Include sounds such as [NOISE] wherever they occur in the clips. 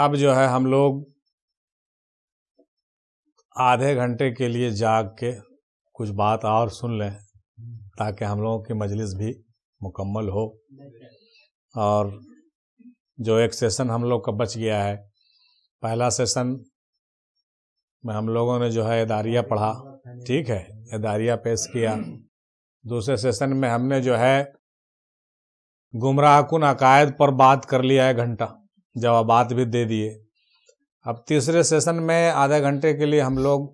अब जो है हम लोग आधे घंटे के लिए जाग के कुछ बात और सुन लें ताकि हम लोगों की मजलिस भी मुकम्मल हो और जो एक सेशन हम लोग का बच गया है पहला सेशन में हम लोगों ने जो है इदारिया पढ़ा ठीक है इदारिया पेश किया दूसरे सेशन में हमने जो है गुमराहकुन अकायद पर बात कर लिया है घंटा जवाब भी दे दिए अब तीसरे सेशन में आधे घंटे के लिए हम लोग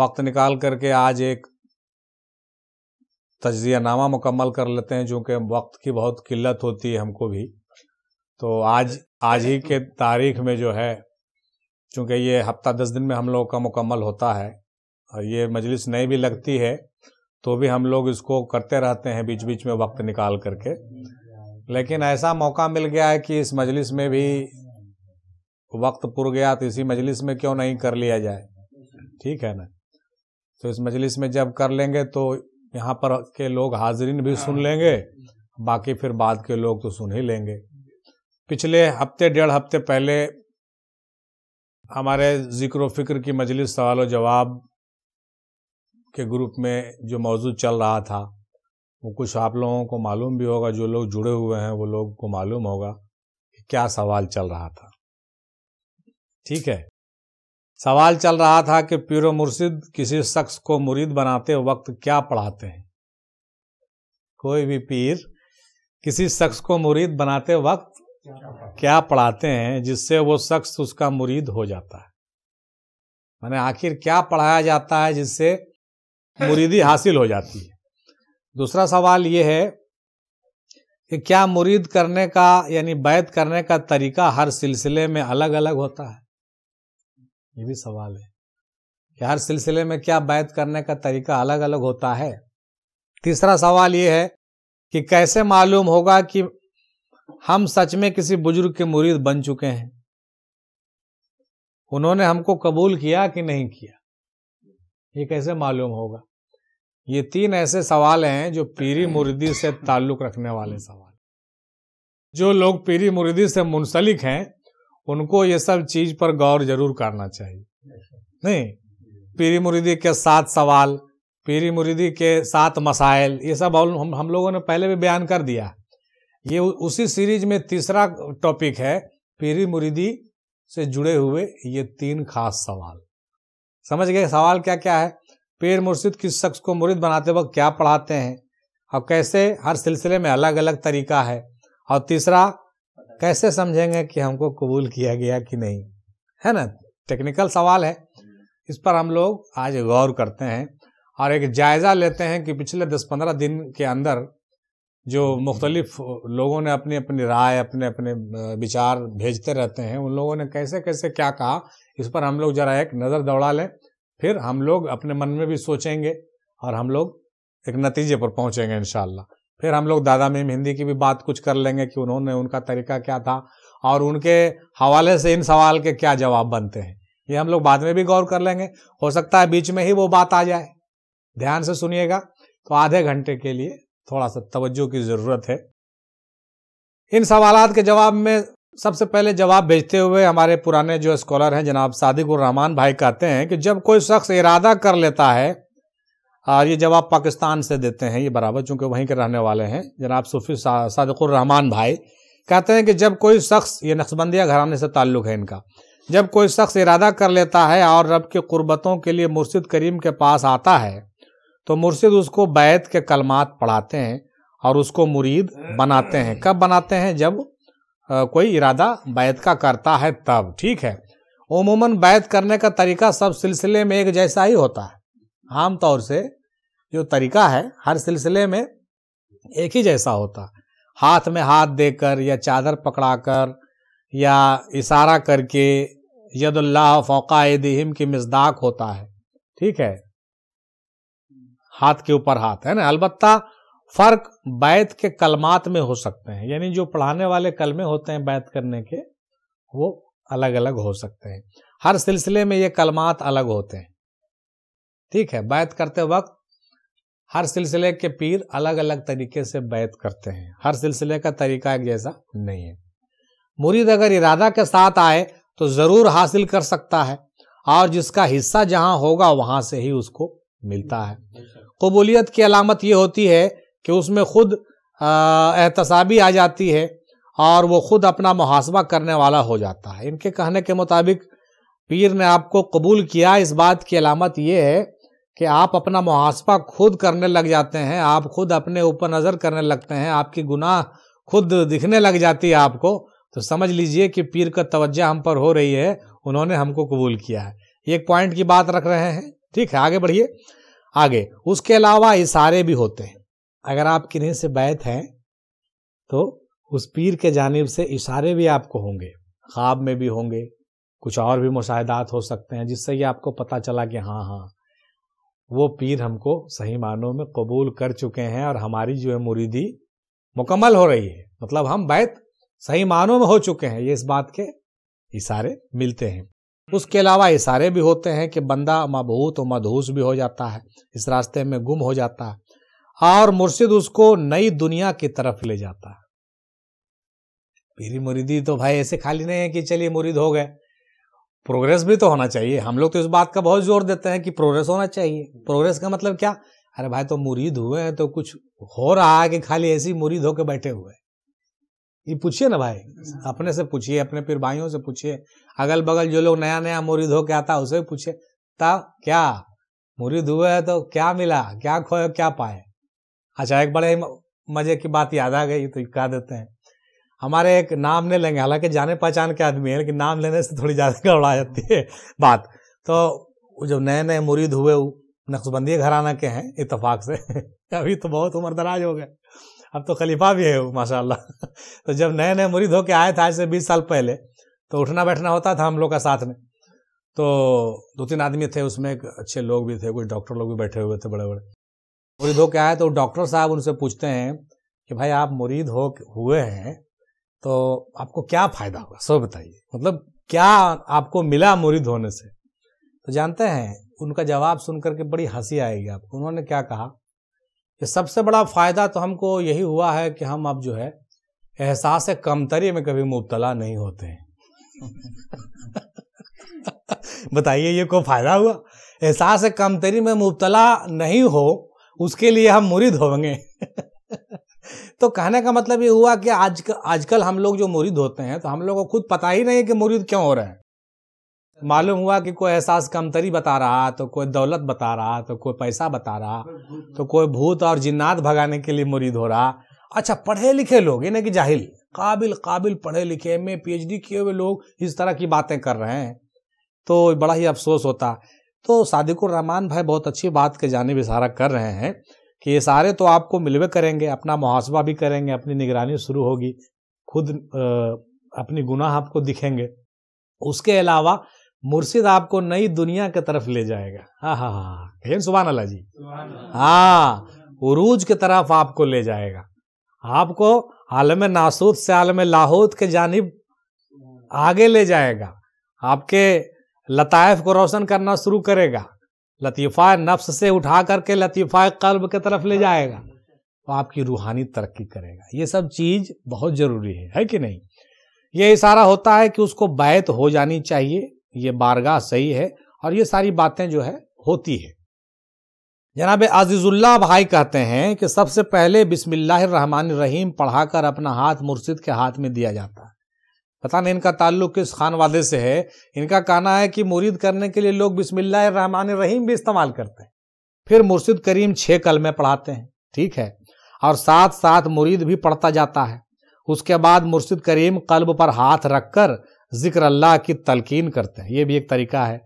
वक्त निकाल करके आज एक तजिया नामा मुकम्मल कर लेते हैं चूँकि वक्त की बहुत किल्लत होती है हमको भी तो आज आज ही के तारीख में जो है चूँकि ये हफ्ता दस दिन में हम लोगों का मुकम्मल होता है और ये मजलिस नहीं भी लगती है तो भी हम लोग इसको करते रहते हैं बीच बीच में वक्त निकाल करके लेकिन ऐसा मौका मिल गया है कि इस मजलिस में भी वक्त पुर गया तो इसी मजलिस में क्यों नहीं कर लिया जाए ठीक है ना तो इस मजलिस में जब कर लेंगे तो यहाँ पर के लोग हाजरीन भी सुन हाँ। लेंगे बाकी फिर बाद के लोग तो सुन ही लेंगे पिछले हफ्ते डेढ़ हफ्ते पहले हमारे ज़िक्र फ़िक्र की मजलिस सवाल जवाब के ग्रुप में जो मौजूद चल रहा था वो कुछ आप लोगों को मालूम भी होगा जो लोग जुड़े हुए हैं वो लोग को मालूम होगा कि क्या सवाल चल रहा था ठीक है सवाल चल रहा था कि प्यूरो मुर्शिद किसी शख्स को मुरीद बनाते वक्त क्या पढ़ाते हैं कोई भी पीर किसी शख्स को मुरीद बनाते वक्त क्या पढ़ाते हैं जिससे वो शख्स उसका मुरीद हो जाता है मैंने आखिर क्या पढ़ाया जाता है जिससे मुरीदी हासिल हो जाती है दूसरा सवाल ये है कि क्या मुरीद करने का यानी बैत करने का तरीका हर सिलसिले में अलग अलग होता है ये भी सवाल है कि हर सिलसिले में क्या बैत करने का तरीका अलग अलग होता है तीसरा सवाल ये है कि कैसे मालूम होगा कि हम सच में किसी बुजुर्ग के मुरीद बन चुके हैं उन्होंने हमको कबूल किया कि नहीं किया ये कैसे मालूम होगा ये तीन ऐसे सवाल हैं जो पीरी हम्म। मुरीदी से ताल्लुक़ रखने वाले सवाल जो लोग पीरी मुरीदी से मुंसलिक हैं उनको ये सब चीज़ पर गौर जरूर करना चाहिए नहीं पीरी मुरीदी के सात सवाल पीरी मुरीदी के सात मसाइल ये सब हम हम लोगों ने पहले भी बयान कर दिया ये उसी सीरीज में तीसरा टॉपिक है पीरी मुरीदी से जुड़े हुए ये तीन खास सवाल समझ गए सवाल क्या क्या है पीर मुर्शिद किस शख्स को मुरीद बनाते वक्त क्या पढ़ाते हैं और कैसे हर सिलसिले में अलग अलग तरीका है और तीसरा कैसे समझेंगे कि हमको कबूल किया गया कि नहीं है ना टेक्निकल सवाल है इस पर हम लोग आज गौर करते हैं और एक जायज़ा लेते हैं कि पिछले दस पंद्रह दिन के अंदर जो मुख्तलिफ लोगों ने अपनी अपनी राय अपने अपने विचार भेजते रहते हैं उन लोगों ने कैसे कैसे क्या कहा इस पर हम लोग ज़रा एक नज़र दौड़ा लें फिर हम लोग अपने मन में भी सोचेंगे और हम लोग एक नतीजे पर पहुंचेंगे इन फिर हम लोग दादा मीम हिंदी की भी बात कुछ कर लेंगे कि उन्होंने उनका तरीका क्या था और उनके हवाले से इन सवाल के क्या जवाब बनते हैं ये हम लोग बाद में भी गौर कर लेंगे हो सकता है बीच में ही वो बात आ जाए ध्यान से सुनिएगा तो आधे घंटे के लिए थोड़ा सा तवज्जो की ज़रूरत है इन सवाल के जवाब में सबसे पहले जवाब भेजते हुए हमारे पुराने जो स्कॉलर हैं जनाब सादिकुर रहमान भाई कहते हैं कि जब कोई शख्स इरादा कर लेता है और ये जवाब पाकिस्तान से देते हैं ये बराबर चूँकि वहीं के रहने वाले हैं जनाब सूफी सा, सादिकुर रहमान भाई कहते हैं कि जब कोई शख्स ये नक्सबंदियाँ घराने से ताल्लुक़ है इनका जब कोई शख्स इरादा कर लेता है और रब के कुर्बतों के लिए मुर्शिद करीम के पास आता है तो मुर्शिद उसको बैत के कलमात पढ़ाते हैं और उसको मुरीद बनाते हैं कब बनाते हैं जब कोई इरादा बैत का करता है तब ठीक है उमूमन बैत करने का तरीका सब सिलसिले में एक जैसा ही होता है आमतौर से जो तरीका है हर सिलसिले में एक ही जैसा होता हाथ में हाथ देकर या चादर पकड़ाकर या इशारा करके यदुल्लाह फ़ौकादिम की मजदाक होता है ठीक है हाथ के ऊपर हाथ है ना अलबत्ता फ़र्क बैत के कलमात में हो सकते हैं यानी जो पढ़ाने वाले कलमे होते हैं बैत करने के वो अलग अलग हो सकते हैं हर सिलसिले में ये कलमात अलग होते हैं ठीक है बैत करते वक्त हर सिलसिले के पीर अलग अलग तरीके से बैत करते हैं हर सिलसिले का तरीका एक जैसा नहीं है मुरीद अगर इरादा के साथ आए तो ज़रूर हासिल कर सकता है और जिसका हिस्सा जहां होगा वहां से ही उसको मिलता है अच्छा। कबूलियत की अलामत यह होती है कि उसमें खुद एहतसाबी आ जाती है और वो खुद अपना मुहासबा करने वाला हो जाता है इनके कहने के मुताबिक पीर ने आपको कबूल किया इस बात की अलामत ये है कि आप अपना मुहासबा खुद करने लग जाते हैं आप खुद अपने ऊपर नज़र करने लगते हैं आपकी गुनाह खुद दिखने लग जाती है आपको तो समझ लीजिए कि पीर का तवज्जा हम पर हो रही है उन्होंने हमको कबूल किया है एक पॉइंट की बात रख रहे हैं ठीक है आगे बढ़िए आगे उसके अलावा इशारे भी होते हैं अगर आप किन्हीं से बैत हैं तो उस पीर के जानिब से इशारे भी आपको होंगे ख्वाब में भी होंगे कुछ और भी मुशाहदात हो सकते हैं जिससे ये आपको पता चला कि हाँ हाँ वो पीर हमको सही मानों में कबूल कर चुके हैं और हमारी जो है मुरीदी मुकम्मल हो रही है मतलब हम बैत सही मानों में हो चुके हैं ये इस बात के इशारे मिलते हैं उसके अलावा इशारे भी होते हैं कि बंदा मबहूत और मदहूस भी हो जाता है इस रास्ते में गुम हो जाता है और मुर्शिद उसको नई दुनिया की तरफ ले जाता है पीरी मुरीदी तो भाई ऐसे खाली नहीं है कि चलिए मुरीद हो गए प्रोग्रेस भी तो होना चाहिए हम लोग तो इस बात का बहुत जोर देते हैं कि प्रोग्रेस होना चाहिए प्रोग्रेस का मतलब क्या अरे भाई तो मुरीद हुए हैं तो कुछ हो रहा है कि खाली ऐसी मुरीद होकर बैठे हुए ये पूछिए ना भाई अपने से पूछिए अपने पीर भाइयों से पूछिए अगल बगल जो लोग नया नया मुरीद होके आता है उसे पूछिए तब क्या मुरीद हुए है तो क्या मिला क्या खोए क्या पाए अच्छा एक बड़े मजे की बात याद आ गई तो कह देते हैं हमारे एक नाम ले लेंगे हालांकि जाने पहचान के आदमी है लेकिन नाम लेने से थोड़ी ज़्यादा गड़बड़ा जाती है बात तो जब नए नए मुरीद हुए नक्सबंदी घराना के हैं इतफाक से [LAUGHS] अभी तो बहुत उम्र दराज हो गए अब तो खलीफा भी है माशाल्लाह [LAUGHS] तो जब नए नए मुरीद होके आए थे आज से बीस साल पहले तो उठना बैठना होता था हम लोग का साथ में तो दो तीन आदमी थे उसमें अच्छे लोग भी थे कुछ डॉक्टर लोग भी बैठे हुए थे बड़े बड़े मुरीद हो के आए तो डॉक्टर साहब उनसे पूछते हैं कि भाई आप मुरीद हो हुए हैं तो आपको क्या फ़ायदा हुआ सो बताइए मतलब क्या आपको मिला मुरीद होने से तो जानते हैं उनका जवाब सुन करके बड़ी हंसी आएगी आपको उन्होंने क्या कहा कि सबसे बड़ा फ़ायदा तो हमको यही हुआ है कि हम अब जो है एहसास कमतरी में कभी मुबतला नहीं होते हैं [LAUGHS] बताइए ये कोई फ़ायदा हुआ एहसास कमतरी में मुबतला नहीं हो उसके लिए हम मुरीद होंगे [LAUGHS] तो कहने का मतलब ये हुआ कि आज आजकल हम लोग जो मुरीद होते हैं तो हम लोग को खुद पता ही नहीं कि मुरीद क्यों हो रहे हैं मालूम हुआ कि कोई एहसास कमतरी बता रहा तो कोई दौलत बता रहा तो कोई पैसा बता रहा तो कोई भूत और जिन्नात भगाने के लिए मुरीद हो रहा अच्छा पढ़े लिखे लोग ना कि जाहिल काबिल काबिल पढ़े लिखे एम ए पीएचडी किए हुए लोग इस तरह की बातें कर रहे हैं तो बड़ा ही अफसोस होता तो सादिकुर रहमान भाई बहुत अच्छी बात के जानब इशारा कर रहे हैं कि ये सारे तो आपको मिलवे करेंगे अपना मुहासबा भी करेंगे अपनी निगरानी शुरू होगी खुद अपनी गुनाह आपको दिखेंगे उसके अलावा मुर्शिद आपको नई दुनिया की तरफ ले जाएगा हाँ हाँ हाँ सुबहान अला जी हाँ उरूज की तरफ आपको ले जाएगा आपको आलम नासूद से आलम लाहौद के जानब आगे ले जाएगा आपके लताइफ को रोशन करना शुरू करेगा लतीफ़ा नफ्स से उठा करके लतीफ़ा कल्ब के तरफ ले जाएगा तो आपकी रूहानी तरक्की करेगा ये सब चीज़ बहुत ज़रूरी है है कि नहीं ये इशारा होता है कि उसको बैत हो जानी चाहिए ये बारगाह सही है और ये सारी बातें जो है होती है जनाब अजीज़ुल्ला भाई कहते हैं कि सबसे पहले बिसमिल्लाम पढ़ाकर अपना हाथ मुर्शिद के हाथ में दिया जाता है पता नहीं इनका ताल्लुक किस खान वादे से है इनका कहना है कि मुरीद करने के लिए लोग बिस्मिल्लाहमान रहीम भी इस्तेमाल करते हैं फिर मुर्शिद करीम छः कल में पढ़ाते हैं ठीक है और साथ साथ मुरीद भी पढ़ता जाता है उसके बाद मुर्शिद करीम कल्ब पर हाथ रखकर जिक्र अल्लाह की तलकीन करते हैं ये भी एक तरीका है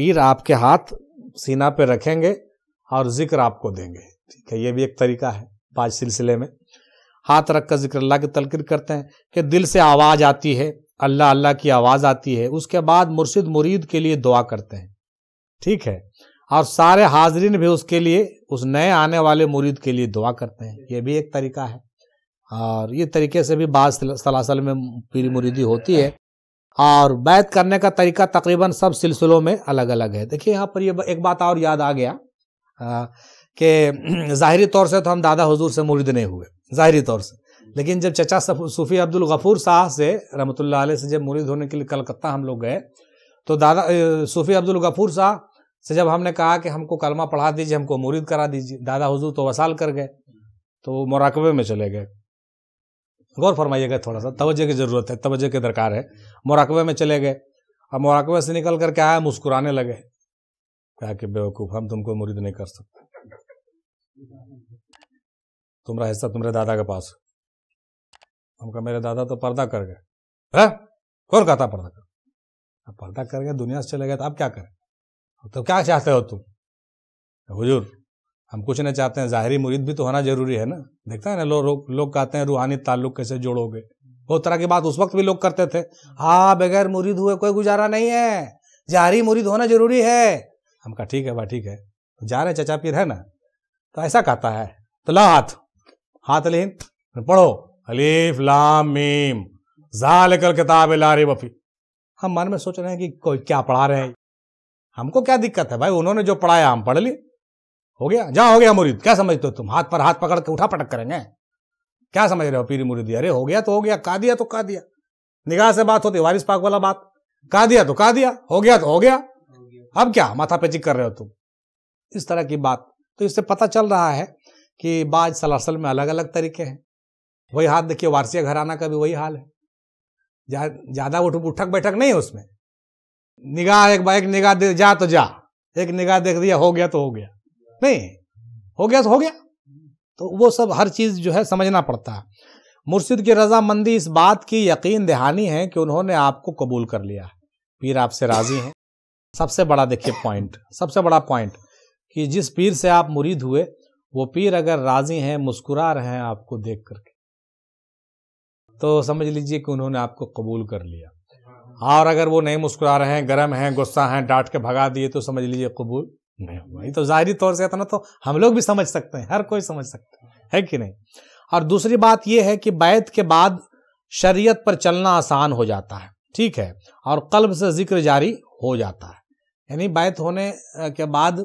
पीर आपके हाथ सीना पे रखेंगे और जिक्र आपको देंगे ठीक है ये भी एक तरीका है पाँच सिलसिले में हाथ रख कर जिक्र अल्लाह की तलकिन करते हैं कि दिल से आवाज़ आती है अल्लाह अल्लाह की आवाज़ आती है उसके बाद मुर्शिद मुरीद के लिए दुआ करते हैं ठीक है और सारे हाजरीन भी उसके लिए उस नए आने वाले मुरीद के लिए दुआ करते हैं ये भी एक तरीका है और ये तरीके से भी बाज सलासल में पीरी मुरीदी होती है और बैत करने का तरीका तकरीबन सब सिलसिलों में अलग अलग है देखिए यहाँ पर ये एक बात और याद आ गया कि [CLEARS THROAT] ज़ाहरी तौर से तो हम दादा हजूर से मुरीद नहीं हुए ज़ाहरी तौर से लेकिन जब चचा सूफ़ी अब्दुल गफ़ूर शाह से रमत से जब मुरीद होने के लिए कलकत्ता हम लोग गए तो दादा सूफ़ी अब्दुल गफ़ूर शाह से जब हमने कहा कि हमको कलमा पढ़ा दीजिए हमको मुरीद करा दीजिए दादा हुजूर तो वसाल कर गए तो वो मराकबे में चले गए गौर फरमाइएगा थोड़ा सा तवज्जो की ज़रूरत है तवज्जो की दरकार है मराकबे में चले गए अब मराकबे से निकल कर क्या आया मुस्कुराने लगे कहा कि बेवकूफ़ हम तुमको मुरीद नहीं कर सकते तुम्हारा हिस्सा तुम्हारे दादा के पास हम कहा मेरे दादा तो पर्दा कर गए कौन कहता पर्दा कर अब पर्दा कर गए दुनिया से चले गए तो आप क्या करें तो क्या चाहते हो तुम हुजूर हम कुछ नहीं चाहते हैं जाहिर मुरीद भी तो होना जरूरी है ना देखता है ना लोग लो कहते हैं रूहानी ताल्लुक कैसे जोड़ोगे बहुत तरह की बात उस वक्त भी लोग करते थे हा बगैर मुरीद हुए कोई गुजारा नहीं है ज़ाहरी मुरीद होना जरूरी है हम कहा ठीक है भाई ठीक है जा रहे चचा पीर है ना तो ऐसा कहता है तो लाओ हाथ हाथ लें पढ़ो अलीफ लाम मीम जालिकल किताब लारे वफी हम मन में सोच रहे हैं कि कोई क्या पढ़ा रहे हैं हमको क्या दिक्कत है भाई उन्होंने जो पढ़ाया हम पढ़ ली हो गया जहाँ हो गया मुरीद क्या समझते हो तुम हाथ पर हाथ पकड़ के उठा पटक करेंगे क्या समझ रहे हो पीरी मुरीदी अरे हो गया तो हो गया का दिया तो का दिया निगाह से बात होती वारिस पाक वाला बात का दिया तो का दिया हो गया तो हो गया अब क्या माथा पेची कर रहे हो तुम इस तरह की बात तो इससे पता चल रहा है कि बाज सलासल में अलग अलग तरीके हैं वही हाथ देखिए वारसिया घराना का भी वही हाल है ज़्यादा जा, उठ उठक बैठक नहीं है उसमें निगाह एक एक निगाह दे जा तो जा एक निगाह देख दिया हो गया तो हो गया नहीं हो गया तो हो गया तो वो सब हर चीज़ जो है समझना पड़ता है मुर्शिद की रजामंदी इस बात की यकीन दहानी है कि उन्होंने आपको कबूल कर लिया पीर आपसे राज़ी हैं सबसे बड़ा देखिए पॉइंट सबसे बड़ा पॉइंट कि जिस पीर से आप मुरीद हुए वो पीर अगर राजी हैं मुस्कुरा रहे हैं आपको देख करके तो समझ लीजिए कि उन्होंने आपको कबूल कर लिया और अगर वो नहीं मुस्कुरा रहे हैं गर्म हैं गुस्सा हैं डांट के भगा दिए तो समझ लीजिए कबूल नहीं हुआ तो ज़ाहरी तौर से इतना तो हम लोग भी समझ सकते हैं हर कोई समझ सकता है है कि नहीं और दूसरी बात यह है कि बैत के बाद शरीयत पर चलना आसान हो जाता है ठीक है और कल्ब से जिक्र जारी हो जाता है यानी बैत होने के बाद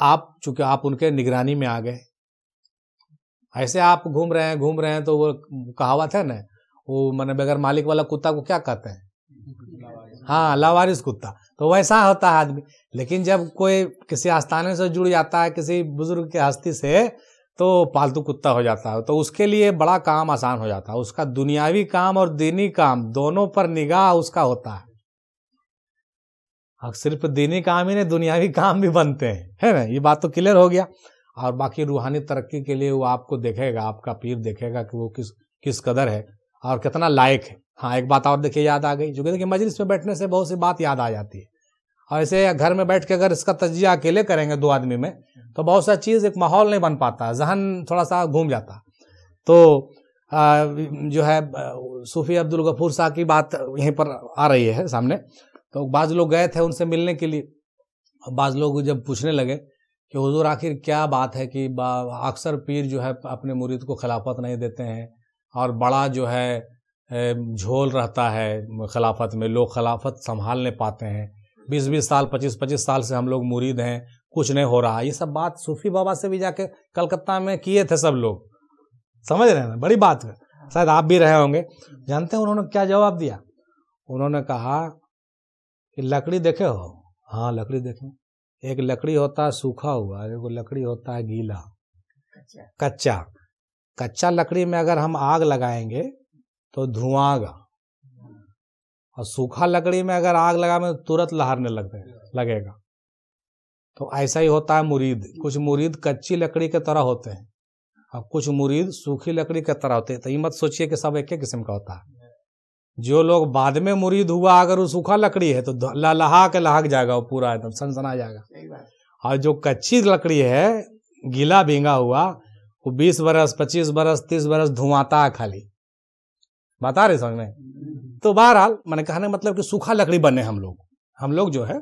आप चूंकि आप उनके निगरानी में आ गए ऐसे आप घूम रहे हैं घूम रहे हैं तो वो कहावत है ना वो मैंने बगैर मालिक वाला कुत्ता को क्या कहते हैं हाँ लावारिस कुत्ता तो वैसा होता है आदमी लेकिन जब कोई किसी आस्थाने से जुड़ जाता है किसी बुजुर्ग की हस्ती से तो पालतू कुत्ता हो जाता है तो उसके लिए बड़ा काम आसान हो जाता है उसका दुनियावी काम और दीनी काम दोनों पर निगाह उसका होता है और हाँ, सिर्फ दीनी काम ही नहीं दुनियावी काम भी बनते हैं है ना ये बात तो क्लियर हो गया और बाकी रूहानी तरक्की के लिए वो आपको देखेगा आपका पीर देखेगा कि वो किस किस कदर है और कितना लायक है हाँ एक बात और देखिए याद आ गई जो कि देखिए मजलिस में बैठने से बहुत सी बात याद आ जाती है और ऐसे घर में बैठ के अगर इसका तजिया अकेले करेंगे दो आदमी में तो बहुत सा चीज़ एक माहौल नहीं बन पाता जहन थोड़ा सा घूम जाता तो आ, जो है सूफ़ी अब्दुल गफूर शाह की बात यहीं पर आ रही है सामने तो बाज़ लोग गए थे उनसे मिलने के लिए बाज़ लोग जब पूछने लगे कि हजूर आखिर क्या बात है कि अक्सर पीर जो है अपने मुरीद को खिलाफत नहीं देते हैं और बड़ा जो है झोल रहता है खिलाफत में लोग खिलाफत संभाल नहीं पाते हैं बीस बीस साल पच्चीस पच्चीस साल से हम लोग मुरीद हैं कुछ नहीं हो रहा ये सब बात सूफी बाबा से भी जाके कलकत्ता में किए थे सब लोग समझ रहे हैं बड़ी बात है शायद आप भी रहे होंगे जानते हैं उन्होंने क्या जवाब दिया उन्होंने कहा कि लकड़ी देखे हो हाँ लकड़ी देखे एक लकड़ी होता है सूखा हुआ एक लकड़ी होता है गीला कच्चा कच्चा लकड़ी में अगर हम आग लगाएंगे तो धुआं आगा और सूखा लकड़ी में अगर आग लगाएंगे तो तुरंत लहरने लगे लगेगा तो ऐसा ही होता है मुरीद कुछ मुरीद कच्ची लकड़ी के तरह होते हैं और कुछ मुरीद सूखी लकड़ी के तरह होते हैं तो ये मत सोचिए कि सब एक ही किस्म का होता है जो लोग बाद में मुरीद हुआ अगर वो सूखा लकड़ी है तो लहा के लहाक जाएगा वो पूरा एकदम सनसना जाएगा और जो कच्ची लकड़ी है गीला भींगा हुआ वो बीस बरस पच्चीस बरस तीस बरस धुआता है खाली बता रहे समझ में तो बहरहाल मैंने कहने मतलब कि सूखा लकड़ी बने हम लोग हम लोग जो है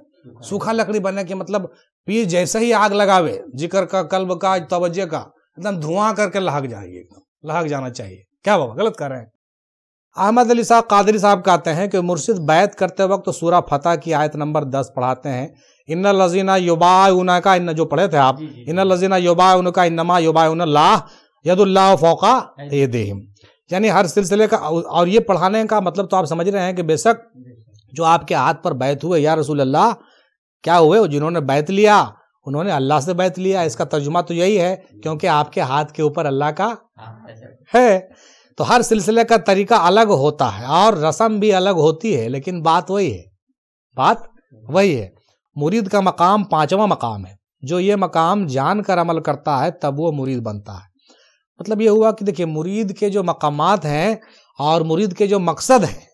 सूखा लकड़ी बने के मतलब पीर जैसे ही आग लगावे जिक्र का कल्ब का तवज्जे का एकदम धुआं करके लहक जाइए एकदम लहक जाना चाहिए क्या बाबा गलत कर रहे हैं अहमद अली साहब कादरी साहब कहते हैं कि मुर्शिद बैत करते वक्त तो सूरा फतेह की आयत नंबर दस पढ़ाते हैं इन लजीना युबा उना का इन जो पढ़े थे आप इन लजीना युबा का इनमा युबा उन लाह यदुल्ला फोका ये देहिम यानी हर सिलसिले का और ये पढ़ाने का मतलब तो आप समझ रहे हैं कि बेशक जो आपके हाथ पर बैत हुए या रसूल अल्लाह क्या हुए जिन्होंने बैत लिया उन्होंने अल्लाह से बैत लिया इसका तर्जुमा तो यही है क्योंकि आपके हाथ के ऊपर अल्लाह का हाँ, है तो हर सिलसिले का तरीका अलग होता है और रस्म भी अलग होती है लेकिन बात वही है बात वही है मुरीद का मकाम पांचवा मकाम है जो ये मकाम जान कर अमल करता है तब वो मुरीद बनता है मतलब ये हुआ कि देखिए मुरीद के जो मकामात हैं और मुरीद के जो मकसद हैं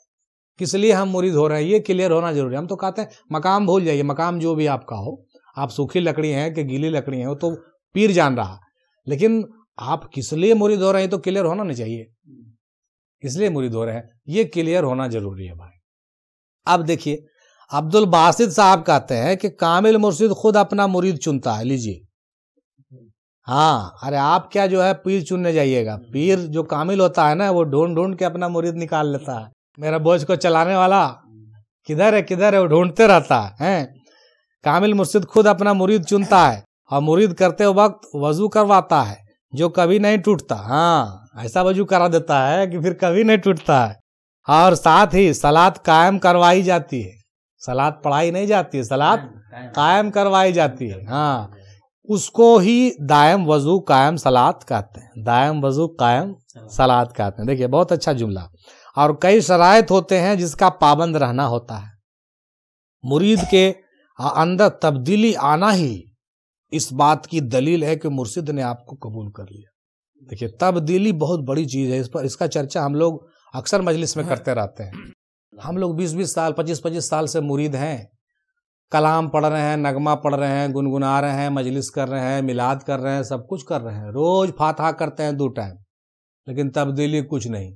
किस लिए हम मुरीद हो रहे हैं ये क्लियर होना जरूरी है हम तो कहते हैं मकाम भूल जाइए मकाम जो भी आपका हो आप सूखी लकड़ी हैं कि गीली लकड़ी हैं वो तो पीर जान रहा लेकिन आप किस लिए मुरीद हो रहे हैं तो क्लियर होना नहीं चाहिए इसलिए मुरीद हो रहे हैं ये क्लियर होना जरूरी है भाई अब देखिए अब्दुल बासिद साहब कहते हैं कि कामिल मुर्शिद खुद अपना मुरीद चुनता है लीजिए हाँ अरे आप क्या जो है पीर चुनने जाइएगा पीर जो कामिल होता है ना वो ढूंढ ढूंढ के अपना मुरीद निकाल लेता है मेरा बोझ को चलाने वाला किधर है किधर है वो ढूंढते रहता है कामिल मुर्शिद खुद अपना मुरीद चुनता है और मुरीद करते वक्त वजू करवाता है जो कभी नहीं टूटता हाँ ऐसा वजू करा देता है कि फिर कभी नहीं टूटता है हाँ, और साथ ही सलाद कायम करवाई जाती है सलाद पढ़ाई नहीं जाती है सलाद कायम करवाई जाती है हाँ उसको ही दायम वजू कायम सलाद कहते हैं दायम वजू कायम हाँ। सलाद कहते हैं देखिए बहुत अच्छा जुमला और कई शराय होते हैं जिसका पाबंद रहना होता है मुरीद के अंदर तब्दीली आना ही इस बात की दलील है कि मुर्शिद ने आपको कबूल कर लिया देखिए तब्दीली बहुत बड़ी चीज़ है इस पर इसका चर्चा हम लोग अक्सर मजलिस में हाँ। करते रहते हैं हम लोग 20-20 साल 25-25 साल से मुरीद हैं कलाम पढ़ रहे हैं नगमा पढ़ रहे हैं गुनगुना रहे हैं मजलिस कर रहे हैं मिलाद कर रहे हैं सब कुछ कर रहे हैं रोज़ फातहा करते हैं दो टाइम लेकिन तब्दीली कुछ नहीं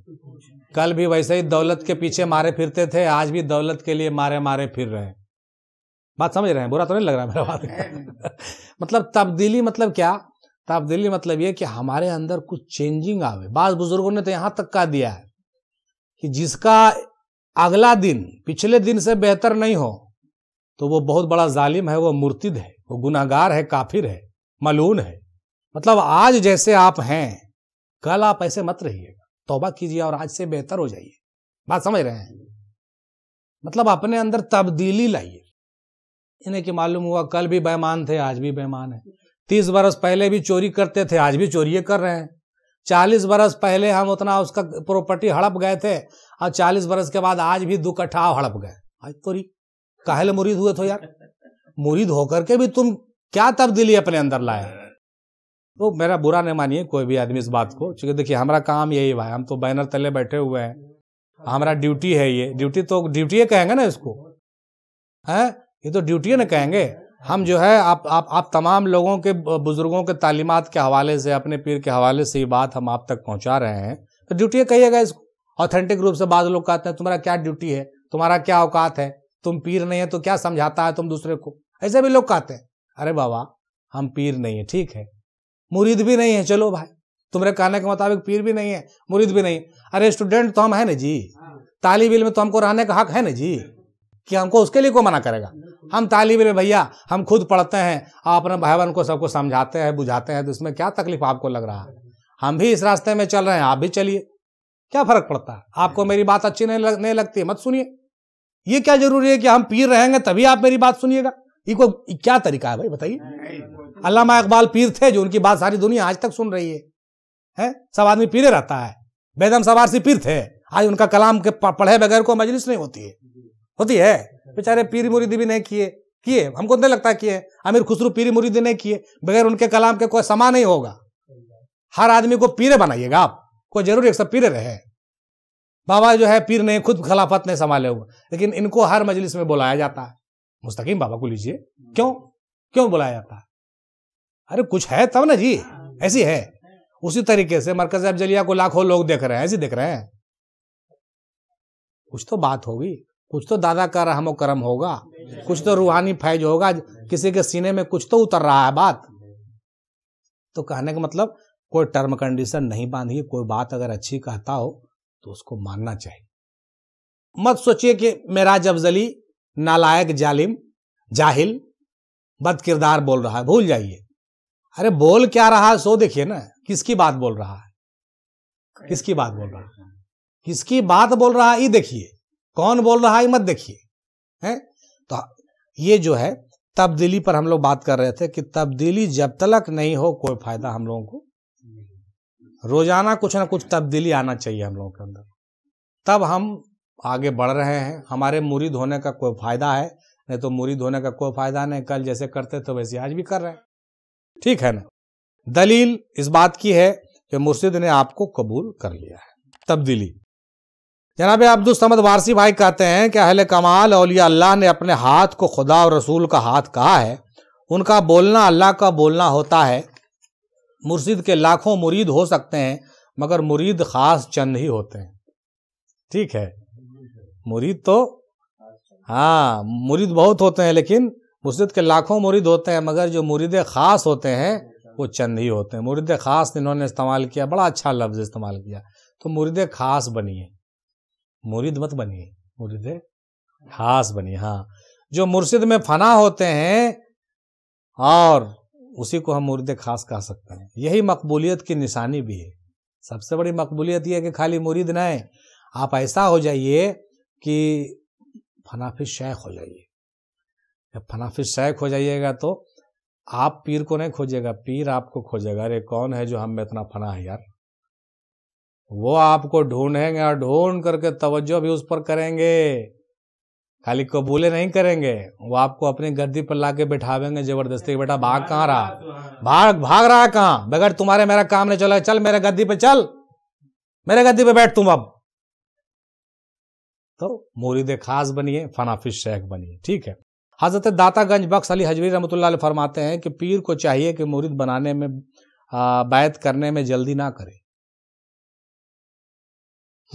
कल भी वैसे ही दौलत के पीछे मारे फिरते थे आज भी दौलत के लिए मारे मारे फिर रहे हैं बात समझ रहे हैं बुरा तो नहीं लग रहा मेरा बात [LAUGHS] मतलब तब्दीली मतलब क्या तब्दीली मतलब ये कि हमारे अंदर कुछ चेंजिंग आवे बाद बुजुर्गों ने तो यहां तक कह दिया है कि जिसका अगला दिन पिछले दिन से बेहतर नहीं हो तो वो बहुत बड़ा जालिम है वो मुर्तिद है वो गुनागार है काफिर है मलून है मतलब आज जैसे आप हैं कल आप ऐसे मत रहिएगा तोबा कीजिए और आज से बेहतर हो जाइए बात समझ रहे हैं मतलब अपने अंदर तब्दीली लाइए इन्हें कि मालूम हुआ कल भी बेमान थे आज भी बेमान है तीस बरस पहले भी चोरी करते थे आज भी चोरी कर रहे हैं चालीस बरस पहले हम उतना उसका प्रॉपर्टी हड़प गए थे और चालीस बरस के बाद आज भी दो हड़प गए आज तोरी काहले मुरीद हुए थे यार मुरीद होकर के भी तुम क्या तब्दीली अपने अंदर लाए तो मेरा बुरा नहीं मानिए कोई भी आदमी इस बात को चूंकि देखिए हमारा काम यही भाई हम तो बैनर तले बैठे हुए हैं हमारा ड्यूटी है ये ड्यूटी तो ड्यूटी कहेंगे ना इसको है ये तो ड्यूटी ना कहेंगे हम जो है आप आप आप तमाम लोगों के बुज़ुर्गों के तालीमत के हवाले से अपने पीर के हवाले से ये बात हम आप तक पहुंचा रहे हैं तो ड्यूटी कहिएगा इसको ऑथेंटिक रूप से बाद लोग कहते हैं तुम्हारा क्या ड्यूटी है तुम्हारा क्या औकात है तुम पीर नहीं है तो क्या समझाता है तुम दूसरे को ऐसे भी लोग कहते हैं अरे बाबा हम पीर नहीं है ठीक है मुरीद भी नहीं है चलो भाई तुम्हारे कहने के मुताबिक पीर भी नहीं है मुरीद भी नहीं अरे स्टूडेंट तो हम है ना जी हाँ। तालिब इल में तो हमको रहने का हक है ना जी कि हमको उसके लिए कोई मना करेगा हम तालीब में भैया हम खुद पढ़ते हैं आप अपने भाई बहन को सबको समझाते हैं बुझाते हैं तो इसमें क्या तकलीफ आपको लग रहा है हम भी इस रास्ते में चल रहे हैं आप भी चलिए क्या फर्क पड़ता है आपको मेरी बात अच्छी नहीं लग, नहीं लगती मत सुनिए ये क्या जरूरी है कि हम पीर रहेंगे तभी आप मेरी बात सुनिएगा ये को क्या तरीका है भाई बताइए अलामा इकबाल पीर थे जो उनकी बात सारी दुनिया आज तक सुन रही है हैं सब आदमी पीरे रहता है बेदम सवार से पीर थे आज उनका कलाम के पढ़े बगैर को मजलिस नहीं होती है होती है बेचारे पीरी मुरीदी भी नहीं किए किए हमको नहीं लगता किए आमिर खुसरू पीरी मुरीदी नहीं किए बगैर उनके कलाम के कोई समा नहीं होगा हर आदमी को पीर बनाइएगा आप कोई जरूरी एक सब पीर रहे बाबा जो है पीर नहीं खुद खिलाफत नहीं संभाले हुए लेकिन इनको हर मजलिस में बुलाया जाता है मुस्तकीम बाबा को लीजिए क्यों क्यों बुलाया जाता है अरे कुछ है तब ना जी ऐसी है उसी तरीके से मरकज जलिया को लाखों लोग देख रहे हैं ऐसे देख रहे हैं कुछ तो बात होगी कुछ तो दादा का रहमो करम होगा कुछ तो रूहानी फैज होगा किसी के सीने में कुछ तो उतर रहा है बात तो कहने का मतलब कोई टर्म कंडीशन नहीं बांधिए कोई बात अगर अच्छी कहता हो तो उसको मानना चाहिए मत सोचिए कि मेरा जबजली नालायक जालिम जाहिल बद किरदार बोल रहा है भूल जाइए अरे बोल क्या रहा है सो देखिए ना किसकी बात बोल रहा है किसकी बात बोल रहा है किसकी बात बोल रहा है ये देखिए कौन बोल रहा है मत देखिए हैं तो ये जो है तब्दीली पर हम लोग बात कर रहे थे कि तब्दीली जब तक नहीं हो कोई फायदा हम लोगों को रोजाना कुछ ना कुछ तब्दीली आना चाहिए हम लोगों के अंदर तब हम आगे बढ़ रहे हैं हमारे मुरीद होने का कोई फायदा है नहीं तो मुरीद होने का कोई फायदा नहीं कल जैसे करते तो वैसे आज भी कर रहे हैं ठीक है ना दलील इस बात की है कि मुर्शिद ने आपको कबूल कर लिया है तब्दीली जनाब समद वारसी भाई कहते हैं कि अहल कमाल अलिया अल्लाह ने अपने हाथ को खुदा और रसूल का हाथ कहा है उनका बोलना अल्लाह का बोलना होता है मुर्शिद के लाखों मुरीद हो सकते हैं मगर मुरीद ख़ास चंद ही होते हैं ठीक है मुरीद तो हाँ मुरीद बहुत होते हैं लेकिन मुर्शिद के लाखों मुरीद होते हैं मगर जो मुरीद ख़ास होते हैं वो चंद ही होते हैं मुरीद ख़ास इन्होंने इस्तेमाल किया बड़ा अच्छा लफ्ज़ इस्तेमाल किया तो मुरीद ख़ास बनिए मुरीद मत बनिए मुरीद खास बनिए हाँ जो मुर्शिद में फना होते हैं और उसी को हम मुरीद खास कह सकते हैं यही मकबूलियत की निशानी भी है सबसे बड़ी मकबूलियत यह है कि खाली मुरीद ना है आप ऐसा हो जाइए कि फनाफि शेख हो जाइए जब फनाफि शेख हो जाइएगा तो आप पीर को नहीं खोजेगा पीर आपको खोजेगा अरे कौन है जो हम में इतना फना है यार वो आपको ढूंढेंगे और ढूंढ करके तवज्जो भी उस पर करेंगे खाली कबूले नहीं करेंगे वो आपको अपनी गद्दी पर लाके बैठावेंगे जबरदस्ती बेटा भाग कहाँ रहा भाग भाग रहा कहाँ बगैर तुम्हारे मेरा काम नहीं चला चल मेरे गद्दी पे चल मेरे गद्दी पे बैठ तुम अब तो मुरीद खास बनिए फनाफिश शेख बनिए ठीक है हजरत दातागंज बख्श अली हजवी रहमत फरमाते हैं कि पीर को चाहिए कि मुरीद बनाने में बायत करने में जल्दी ना करे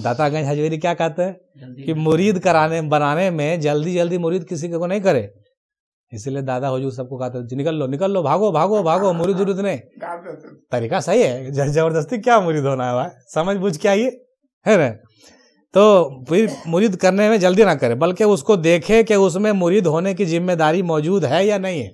दातागंज हजवेरी क्या कहते हैं कि मुरीद कराने बनाने में जल्दी जल्दी मुरीद किसी को नहीं करे इसीलिए दादा हजूर सबको कहते हैं निकल लो निकल लो भागो भागो भागो मुरीद उरीद ने तरीका सही है जबरदस्ती क्या मुरीद होना है भाई समझ बुझ के आइए है ना तो फिर मुरीद करने में जल्दी ना करे बल्कि उसको देखे कि उसमें मुरीद होने की जिम्मेदारी मौजूद है या नहीं है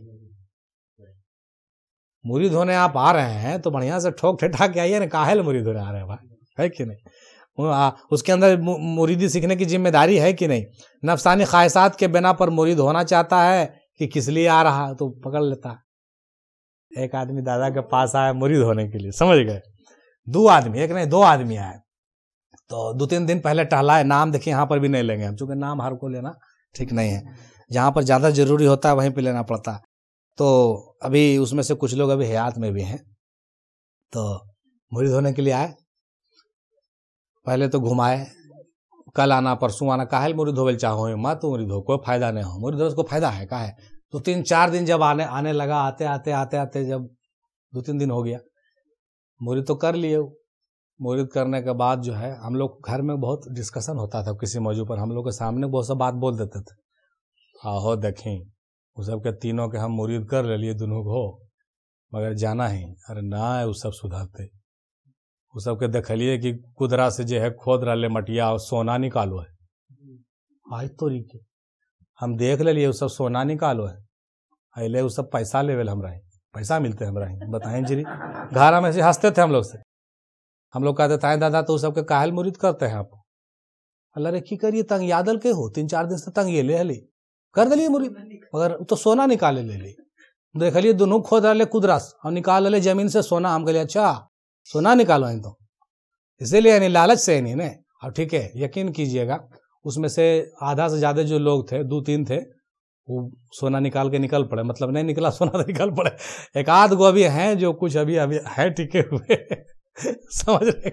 मुरीद होने आप आ रहे हैं तो बढ़िया से ठोक ठेठा के आइए ना काहेल मुरीद होने आ रहे हैं भाई है कि नहीं उसके अंदर मुरीदी सीखने की जिम्मेदारी है कि नहीं नफसानी ख्वाहिशात के बिना पर मुरीद होना चाहता है कि किस लिए आ रहा तो पकड़ लेता है एक आदमी दादा के पास आया मुरीद होने के लिए समझ गए दो आदमी एक नहीं दो आदमी आए तो दो तीन दिन पहले टहलाए नाम देखिए यहाँ पर भी नहीं लेंगे हम चूंकि नाम हर को लेना ठीक नहीं है जहाँ पर ज़्यादा ज़रूरी होता है वहीं पर लेना पड़ता तो अभी उसमें से कुछ लोग अभी हयात में भी हैं तो मुरीद होने के लिए आए पहले तो घुमाए कल आना परसों आना काहे मुरी धोबल चाहो मत मुरी धो कोई फायदा नहीं हो मुरी धो उसको फायदा है काहे तो तीन चार दिन जब आने आने लगा आते आते आते आते जब दो तीन दिन हो गया मुरीद तो कर लिए मुरीद करने के बाद जो है हम लोग घर में बहुत डिस्कशन होता था किसी मौजू पर हम लोग के सामने बहुत सब बात बोल देते थे आहो देखें वो सब के तीनों के हम मुरीद कर ले लिए दोनों को मगर जाना ही अरे ना है वो सब सुधारते उस सबके देखलिए कि कुदरा से जो है खोद रहा मटिया और सोना निकालो है आज तो के हम देख ले सब सोना निकालो है अले वो सब पैसा लेवेल हमरा है पैसा मिलते हैं हमरा है बताएं जी घर में से हंसते थे हम लोग से हम लोग कहते थे दादा तो सबके काहल मुरीद करते हैं आप अल्लाह रे की करिए तंग यादल के हो तीन चार दिन से तंग ये ले हली कर दिलिये मुरीद मगर तो सोना निकाले ले ली देखलिए दोनों खोद रहा कुदरा और निकाल ले जमीन से सोना हम कहिए अच्छा सोना निकालो इन तो इसीलिए यानी लालच से नहीं ने अब ठीक है यकीन कीजिएगा उसमें से आधा से ज़्यादा जो लोग थे दो तीन थे वो सोना निकाल के निकल पड़े मतलब नहीं निकला सोना तो निकल पड़े एक आध गो अभी हैं जो कुछ अभी अभी है टिके हुए [LAUGHS] समझ रहे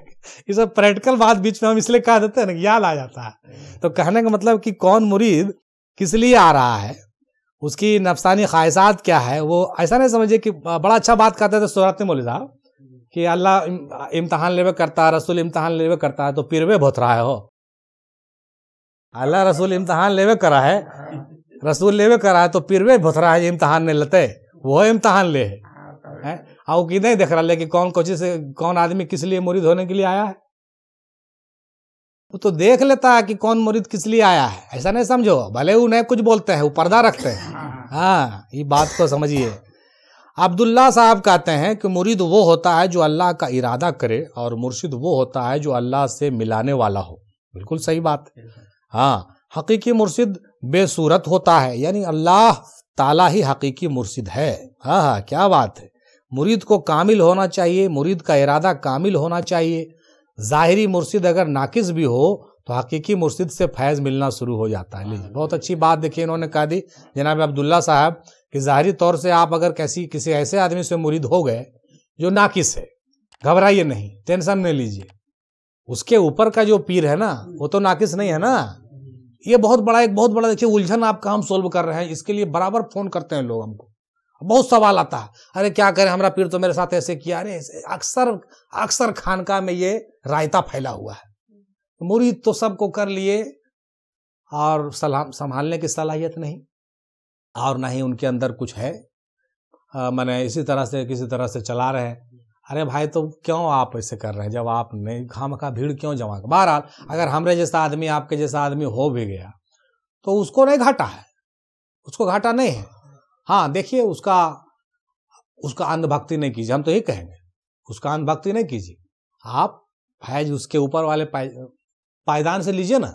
ये सब प्रैक्टिकल बात बीच में हम इसलिए कह देते हैं ना याद आ जाता है तो कहने का मतलब कि कौन मुरीद किस लिए आ रहा है उसकी नफसानी ख्वाहिशात क्या है वो ऐसा नहीं समझिए कि बड़ा अच्छा बात कहते थे सोरात मोली साहब कि अल्लाह इम्तहान लेवे करता है रसूल इम्तहान लेवे करता है तो पिरवे भोत रहा है हो अल्लाह रसूल इम्तहान लेवे करा है रसूल लेवे करा है तो पिरवे भोत रहा है इम्तहान नहीं लेते वो इम्तहान ले है आओ हाँ, कि नहीं देख रहा है कि कौन कोशिश से कौन आदमी किस लिए मुरीद होने के लिए आया है वो तो देख लेता है कि कौन मुरीद किस लिए आया है ऐसा नहीं समझो भले नहीं कुछ बोलते हैं वो पर्दा रखते हैं हाँ ये बात को समझिए अब्दुल्ला साहब कहते हैं कि मुरीद वो होता है जो अल्लाह का इरादा करे और मुर्शिद वो होता है जो अल्लाह से मिलाने वाला हो बिल्कुल सही बात है हाँ हकीकी मुर्शिद बेसूरत होता है यानी अल्लाह ताला ही हकीकी मुर्शिद है हाँ हाँ क्या बात है मुरीद को कामिल होना चाहिए मुरीद का इरादा कामिल होना चाहिए ज़ाहरी मुर्शिद अगर नाकिस भी हो तो हकीकी मुर्शिद से फैज़ मिलना शुरू हो जाता है बहुत अच्छी बात देखिए इन्होंने कहा दी जनाब अब्दुल्ला साहब कि ज़ाहरी तौर से आप अगर कैसी किसी ऐसे आदमी से मुरीद हो गए जो नाकिस है घबराइए नहीं टेंशन नहीं लीजिए उसके ऊपर का जो पीर है ना वो तो नाकिस नहीं है ना ये बहुत बड़ा एक बहुत बड़ा देखिए उलझन आपका हम सोल्व कर रहे हैं इसके लिए बराबर फ़ोन करते हैं लोग हमको बहुत सवाल आता है अरे क्या करें हमारा पीर तो मेरे साथ ऐसे किया अरे अक्सर अक्सर खानका में ये रायता फैला हुआ है मुरीद तो सबको कर लिए और सलाम संभालने की सलाहियत नहीं और ना ही उनके अंदर कुछ है मैंने इसी तरह से किसी तरह से चला रहे हैं अरे भाई तो क्यों आप ऐसे कर रहे हैं जब आप नहीं खाम खा भीड़ क्यों जमा कर बहरहाल अगर हमरे जैसा आदमी आपके जैसा आदमी हो भी गया तो उसको नहीं घाटा है उसको घाटा नहीं है हाँ देखिए उसका उसका अंधभक्ति नहीं कीजिए हम तो यही कहेंगे उसका अंधभक्ति नहीं कीजिए आप फैज उसके ऊपर वाले पाय, पायदान से लीजिए ना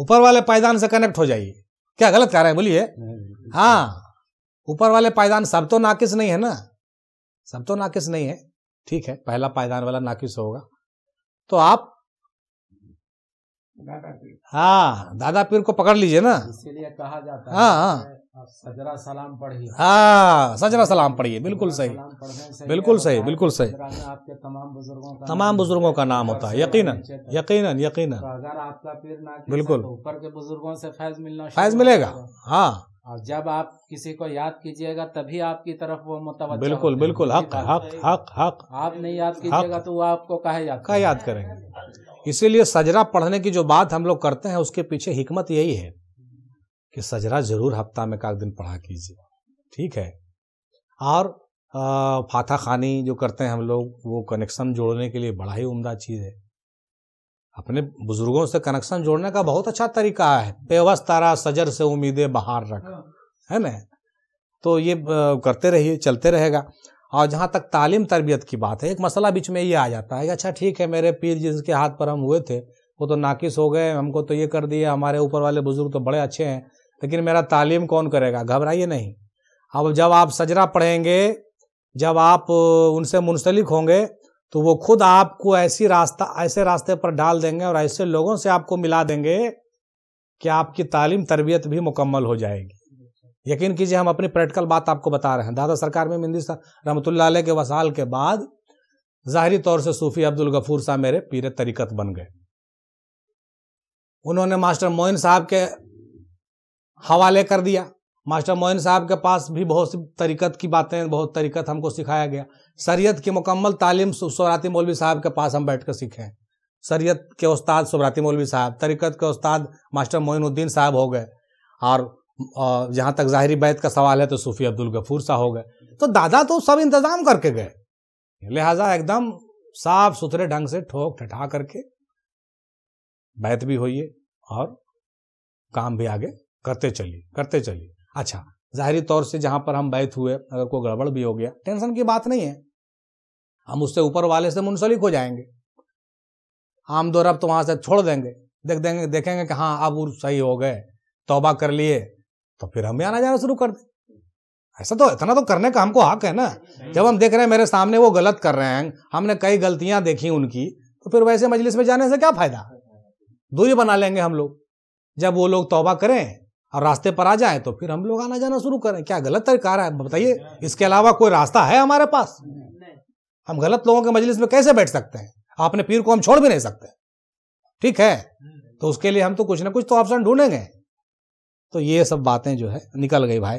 ऊपर वाले पायदान से कनेक्ट हो जाइए क्या गलत कह रहे हैं बोलिए हाँ ऊपर वाले पायदान सब तो नाकिस नहीं है ना सब तो नाकिस नहीं है ठीक है पहला पायदान वाला नाकिस होगा तो आप हाँ दादा पीर को पकड़ लीजिए ना इसीलिए कहा जाता है हाँ, हाँ। सजरा सलाम पढ़िए हाँ सजरा सलाम पढ़िए बिल्कुल सही बिल्कुल सही बिल्कुल सही आपके तमाम बुजुर्गों का तमाम बुजुर्गों का नाम होता है यकीनन यकीनन यकीनन तो अगर आपका पीर ना बिल्कुल तो ऊपर के बुजुर्गों से फैज मिलना फैज मिलेगा हाँ और जब आप किसी को याद कीजिएगा तभी आपकी तरफ वो मुतवज्जह बिल्कुल बिल्कुल हक हक हक हक आप नहीं याद कीजिएगा तो वो आपको कहे याद कहा याद करेंगे इसीलिए सजरा पढ़ने की जो बात हम लोग करते हैं उसके पीछे हिकमत यही है कि सजरा जरूर हफ्ता में का दिन पढ़ा कीजिए ठीक है और फाथा खानी जो करते हैं हम लोग वो कनेक्शन जोड़ने के लिए बड़ा ही उम्दा चीज़ है अपने बुजुर्गों से कनेक्शन जोड़ने का बहुत अच्छा तरीका है बेवस तारा सजर से उम्मीदें बाहर रख हाँ। है ना तो ये करते रहिए चलते रहेगा और जहाँ तक तालीम तरबियत की बात है एक मसला बीच में ये आ जाता है अच्छा ठीक है मेरे पीर जिसके हाथ पर हम हुए थे वो तो नाकिस हो गए हमको तो ये कर दिया हमारे ऊपर वाले बुजुर्ग तो बड़े अच्छे हैं लेकिन मेरा तालीम कौन करेगा घबराइए नहीं अब जब आप सजरा पढ़ेंगे जब आप उनसे मुंसलिक होंगे तो वो खुद आपको ऐसी रास्ता ऐसे रास्ते पर डाल देंगे और ऐसे लोगों से आपको मिला देंगे कि आपकी तालीम तरबियत भी मुकम्मल हो जाएगी यकीन कीजिए हम अपनी प्रैक्टिकल बात आपको बता रहे हैं दादा सरकार में मिंदी रहमतुल्ला के वसाल के बाद ज़ाहरी तौर से सूफ़ी अब्दुल गफूर साहब मेरे पीर तरीकत बन गए उन्होंने मास्टर मोइन साहब के हवाले कर दिया मास्टर मोहन साहब के पास भी बहुत सी तरीक़त की बातें बहुत तरीक़त हमको सिखाया गया शरीयत की मुकम्मल तालीम सौराती मौलवी साहब के पास हम बैठ कर सीखे हैं शरीयत के उस्ताद सौराती मौलवी साहब तरीक़त के उस्ताद मास्टर मोइनुद्दीन साहब हो गए और जहाँ तक ज़ाहरी बैत का सवाल है तो सूफ़ी अब्दुल गफूर साहब हो गए तो दादा तो सब इंतज़ाम करके गए लिहाजा एकदम साफ सुथरे ढंग से ठोक ठठा करके बैत भी होइए और काम भी आगे करते चलिए करते चलिए अच्छा ज़ाहरी तौर से जहां पर हम बैठ हुए अगर कोई गड़बड़ भी हो गया टेंशन की बात नहीं है हम उससे ऊपर वाले से मुंसलिक हो जाएंगे आम दो रब तो वहां से छोड़ देंगे देख देंगे देखेंगे कि हाँ अब सही हो गए तोबा कर लिए तो फिर हम भी आना जाना शुरू कर दें ऐसा तो इतना तो करने का हमको हक है ना जब हम देख रहे हैं मेरे सामने वो गलत कर रहे हैं हमने कई गलतियां देखी उनकी तो फिर वैसे मजलिस में जाने से क्या फायदा दूरी बना लेंगे हम लोग जब वो लोग तोबा करें और रास्ते पर आ जाए तो फिर हम लोग आना जाना शुरू करें क्या गलत तरीका रहा है बताइए इसके अलावा कोई रास्ता है हमारे पास हम गलत लोगों के मजलिस में कैसे बैठ सकते हैं आपने पीर को हम छोड़ भी नहीं सकते ठीक है तो उसके लिए हम तो कुछ ना कुछ तो ऑप्शन ढूंढेंगे तो ये सब बातें जो है निकल गई भाई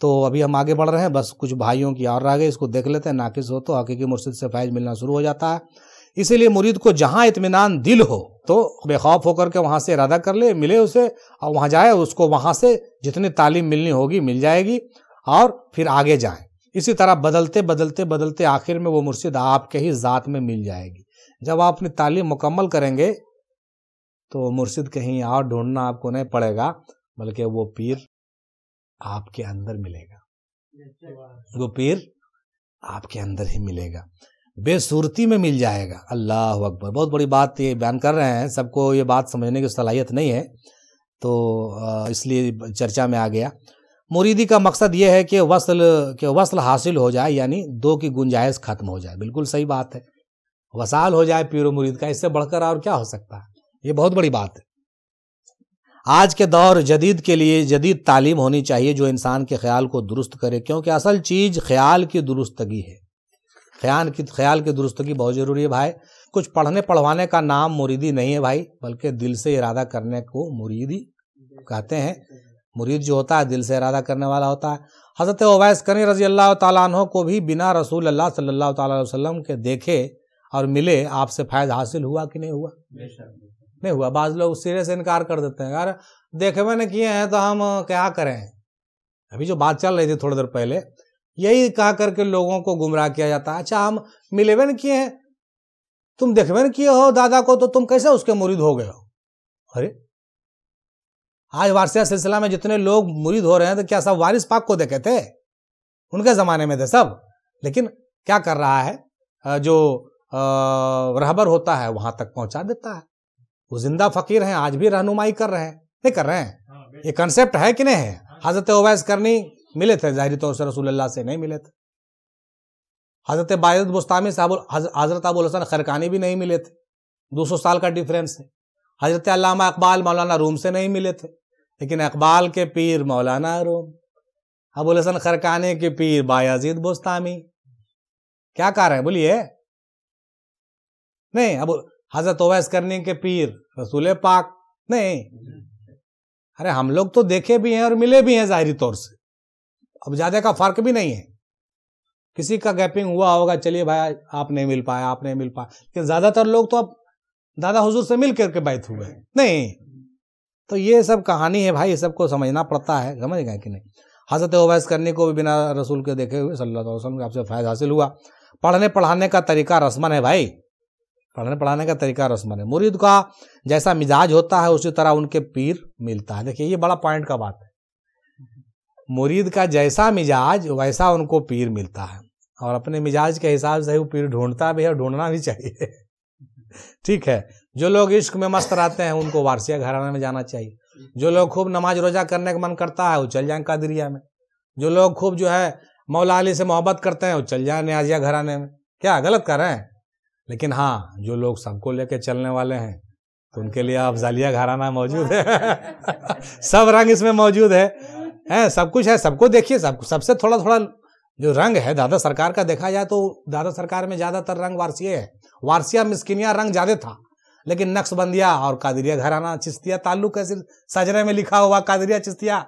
तो अभी हम आगे बढ़ रहे हैं बस कुछ भाइयों की और रह गई इसको देख लेते हैं नाकिस हो तो हकीकी मुर्शिद से फैज मिलना शुरू हो जाता है इसीलिए मुरीद को जहाँ इतमान दिल हो तो बेखौफ होकर के वहाँ से इरादा कर ले मिले उसे और वहाँ जाए उसको वहाँ से जितनी तालीम मिलनी होगी मिल जाएगी और फिर आगे जाए इसी तरह बदलते बदलते बदलते आखिर में वो मुर्शिद आपके ही ज़ात में मिल जाएगी जब आप अपनी तालीम मुकम्मल करेंगे तो मुर्शिद कहीं और ढूंढना आपको नहीं पड़ेगा बल्कि वो पीर आपके अंदर मिलेगा वो पीर आपके अंदर ही मिलेगा बेसूरती में मिल जाएगा अल्लाह अकबर बहुत बड़ी बात ये बयान कर रहे हैं सबको ये बात समझने की सलाहियत नहीं है तो इसलिए चर्चा में आ गया मुरीदी का मकसद ये है कि वसल के वसल हासिल हो जाए यानी दो की गुंजाइश ख़त्म हो जाए बिल्कुल सही बात है वसाल हो जाए पीर मुरीद का इससे बढ़कर और क्या हो सकता है ये बहुत बड़ी बात है आज के दौर जदीद के लिए जदीद तालीम होनी चाहिए जो इंसान के ख्याल को दुरुस्त करे क्योंकि असल चीज़ ख्याल की दुरुस्तगी है ख्याल की ख्याल की दुरुस्तगी बहुत ज़रूरी है भाई कुछ पढ़ने पढ़वाने का नाम मुरीदी नहीं है भाई बल्कि दिल से इरादा करने को मुरीदी कहते हैं मुरीद जो होता है दिल से इरादा करने वाला होता है हज़रत ओवैस करी रजी अल्लाह तहों को भी बिना रसूल अल्लाह सल्लल्लाहु अलैहि वसल्लम के देखे और मिले आपसे फ़ायदा हासिल हुआ कि नहीं हुआ नहीं हुआ बाज लोग सिरे से इनकार कर देते हैं यार देखे मैंने किए हैं तो हम क्या करें अभी जो बात चल रही थी थोड़ी देर पहले यही कह करके लोगों को गुमराह किया जाता है अच्छा हम मिलेबे न किए हैं तुम देखवे न किए हो दादा को तो तुम कैसे उसके मुरीद हो गए हो अरे आज वारसिया सिलसिला में जितने लोग मुरीद हो रहे हैं तो क्या सब वारिस पाक को देखे थे उनके ज़माने में थे सब लेकिन क्या कर रहा है जो रहबर होता है वहां तक पहुंचा देता है वो जिंदा फकीर हैं आज भी रहनुमाई कर रहे हैं नहीं कर रहे हैं हाँ, ये कंसेप्ट है कि नहीं है हाँ। हजरत ओवैस करनी मिले थे जाहिर तौर से अल्लाह से नहीं मिले थे हज़रत बायद बुस्तामी साहब हज़रत अबुल हसन खरकानी भी नहीं मिले थे दो सौ साल का डिफरेंस है हज़रत अल्लामा इकबाल मौलाना रूम से नहीं मिले थे लेकिन इकबाल के पीर मौलाना रूम अबुल हसन खरकानी के पीर बायाजीद बोस्तामी क्या कह रहे हैं बोलिए नहीं अब हजरत ओवैस करने के पीर रसूल पाक नहीं अरे हम लोग तो देखे भी हैं और मिले भी हैं ज़ाहरी तौर से अब ज़्यादा का फर्क भी नहीं है किसी का गैपिंग हुआ होगा चलिए भाई आप नहीं मिल पाया आप नहीं मिल पाया लेकिन ज़्यादातर लोग तो अब दादा हुजूर से मिल करके बैठ हुए हैं नहीं तो ये सब कहानी है भाई ये सबको समझना पड़ता है समझ गए कि नहीं हजरत ओवैस करने को भी बिना रसूल के देखे हुए सल्लल्लाहु अलैहि वसल्लम आपसे फ़ायदा हासिल हुआ पढ़ने पढ़ाने का तरीका रस्मन है भाई पढ़ने पढ़ाने का तरीका रस्मन है मुरीद का जैसा मिजाज होता है उसी तरह उनके पीर मिलता है देखिए ये बड़ा पॉइंट का बात है मुरीद का जैसा मिजाज वैसा उनको पीर मिलता है और अपने मिजाज के हिसाब से वो पीर ढूंढता भी है और ढूंढना भी चाहिए [LAUGHS] ठीक है जो लोग इश्क में मस्त रहते हैं उनको वारसिया घराना में जाना चाहिए जो लोग खूब नमाज रोजा करने का मन करता है वो चल जाए कादरिया में जो लोग खूब जो है मौला से मोहब्बत करते हैं वो चल जाए न्याजिया घराने में क्या गलत कर रहे हैं लेकिन हाँ जो लोग सबको लेके चलने वाले हैं तो उनके लिए अफजालिया घराना मौजूद है [LAUGHS] सब रंग इसमें मौजूद है है सब कुछ है सबको देखिए सब सबसे थोड़ा थोड़ा जो रंग है दादा सरकार का देखा जाए तो दादा सरकार में ज़्यादातर रंग वारसीय है वारसिया मिस्किनिया रंग ज़्यादा था लेकिन नक्शबंदिया और कादरिया घराना चिश्तिया ताल्लुक है सिर्फ सजरे में लिखा हुआ कादरिया चिश्तिया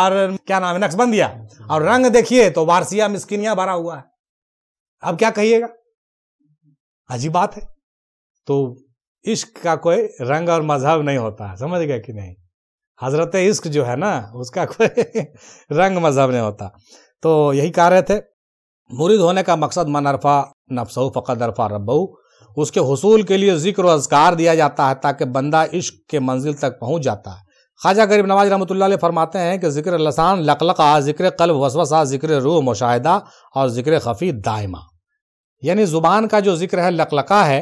और क्या नाम है नक्शबंदिया और रंग देखिए तो वारसिया मिस्किनिया भरा हुआ है अब क्या कहिएगा अजीब बात है तो इश्क का कोई रंग और मजहब नहीं होता समझ गए कि नहीं हजरत इश्क जो है ना उसका कोई [LAUGHS] रंग मजहब नहीं होता तो यही कह रहे थे मुरीद होने का मकसद मनरफा नफसो फ़कत अरफा रबऊ उसके हसूल के लिए जिक्र और अजगार दिया जाता है ताकि बंदा इश्क के मंजिल तक पहुँच जाता है ख्वाजा गरीब नवाज रहमत फरमाते हैं कि जिक्र लसान लकलका जिक्र कल्ब वसवसा जिक्र रूह मुशाहिदा और जिक्र खफी दायमा यानी ज़ुबान का जो जिक्र है लकलका है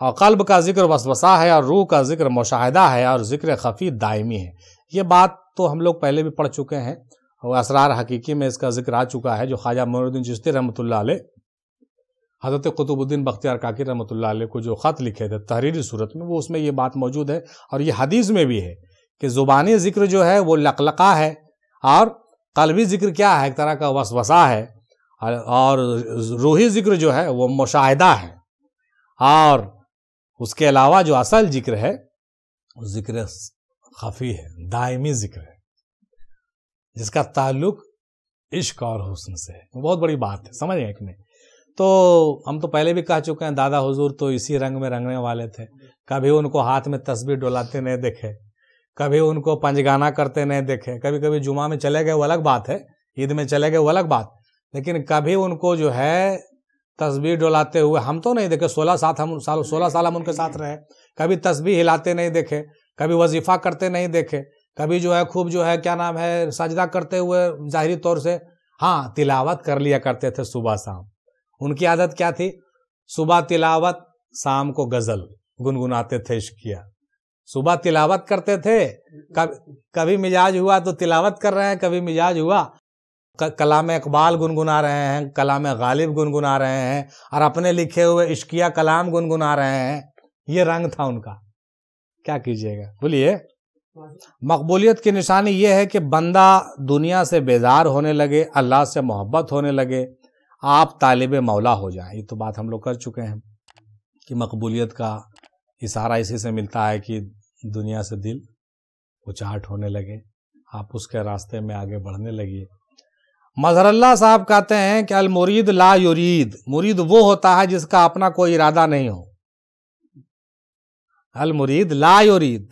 और हाँ, कल्ब का जिक्र वसवसा है और रूह का जिक्र मुशाहिदा है और जिक्र खफी दायमी है ये बात तो हम लोग पहले भी पढ़ चुके हैं और असरार हकीकी में इसका जिक्र आ चुका है जो ख्वाजा मोहरुद्दीन चिश्ती रहमत हज़रत कुतुबुद्दीन बख्तियार काकिर रहमत को जो ख़त लिखे थे तहरीरी सूरत में वो उसमें ये बात मौजूद है और ये हदीस में भी है कि ज़ुबानी ज़िक्र जो है वो लकलका है और कलबी ज़िक्र क्या है एक तरह का वसवसा है और रूही ज़िक्र जो है वो मुशाहिदा है और उसके अलावा जो असल जिक्र है वो जिक्र खफी है दायमी जिक्र है जिसका ताल्लुक इश्क और हुस्न से है बहुत बड़ी बात है समझ गए कि तो हम तो पहले भी कह चुके हैं दादा हुजूर तो इसी रंग में रंगने वाले थे कभी उनको हाथ में तस्वीर डोलाते नहीं देखे कभी उनको पंजगाना करते नहीं देखे कभी कभी जुमा में चले गए वो अलग बात है ईद में चले गए वो अलग बात लेकिन कभी उनको जो है तस्वीर डोलाते हुए हम तो नहीं देखे सोलह साथ हम साल सोलह साल हम उनके साथ रहे कभी तस्वीर हिलाते नहीं देखे कभी वजीफा करते नहीं देखे कभी जो है खूब जो है क्या नाम है सजदा करते हुए ज़ाहरी तौर से हाँ तिलावत कर लिया करते थे सुबह शाम उनकी आदत क्या थी सुबह तिलावत शाम को गज़ल गुनगुनाते थे इश्किया सुबह तिलावत करते थे कभी कभी मिजाज हुआ तो तिलावत कर रहे हैं कभी मिजाज हुआ कला में इकबाल गुनगुना रहे हैं कला में गालिब गुनगुना रहे हैं और अपने लिखे हुए इश्किया कलाम गुनगुना रहे हैं ये रंग था उनका क्या कीजिएगा बोलिए मकबूलियत की निशानी यह है कि बंदा दुनिया से बेजार होने लगे अल्लाह से मोहब्बत होने लगे आप तालिब मौला हो जाए ये तो बात हम लोग कर चुके हैं कि मकबूलियत का इशारा इसी से मिलता है कि दुनिया से दिल उचाट होने लगे आप उसके रास्ते में आगे बढ़ने लगिए मजहरल्ला साहब कहते हैं कि अल मुरीद ला युरीद मुरीद वो होता है जिसका अपना कोई इरादा नहीं हो अल मुरीद ला युरीद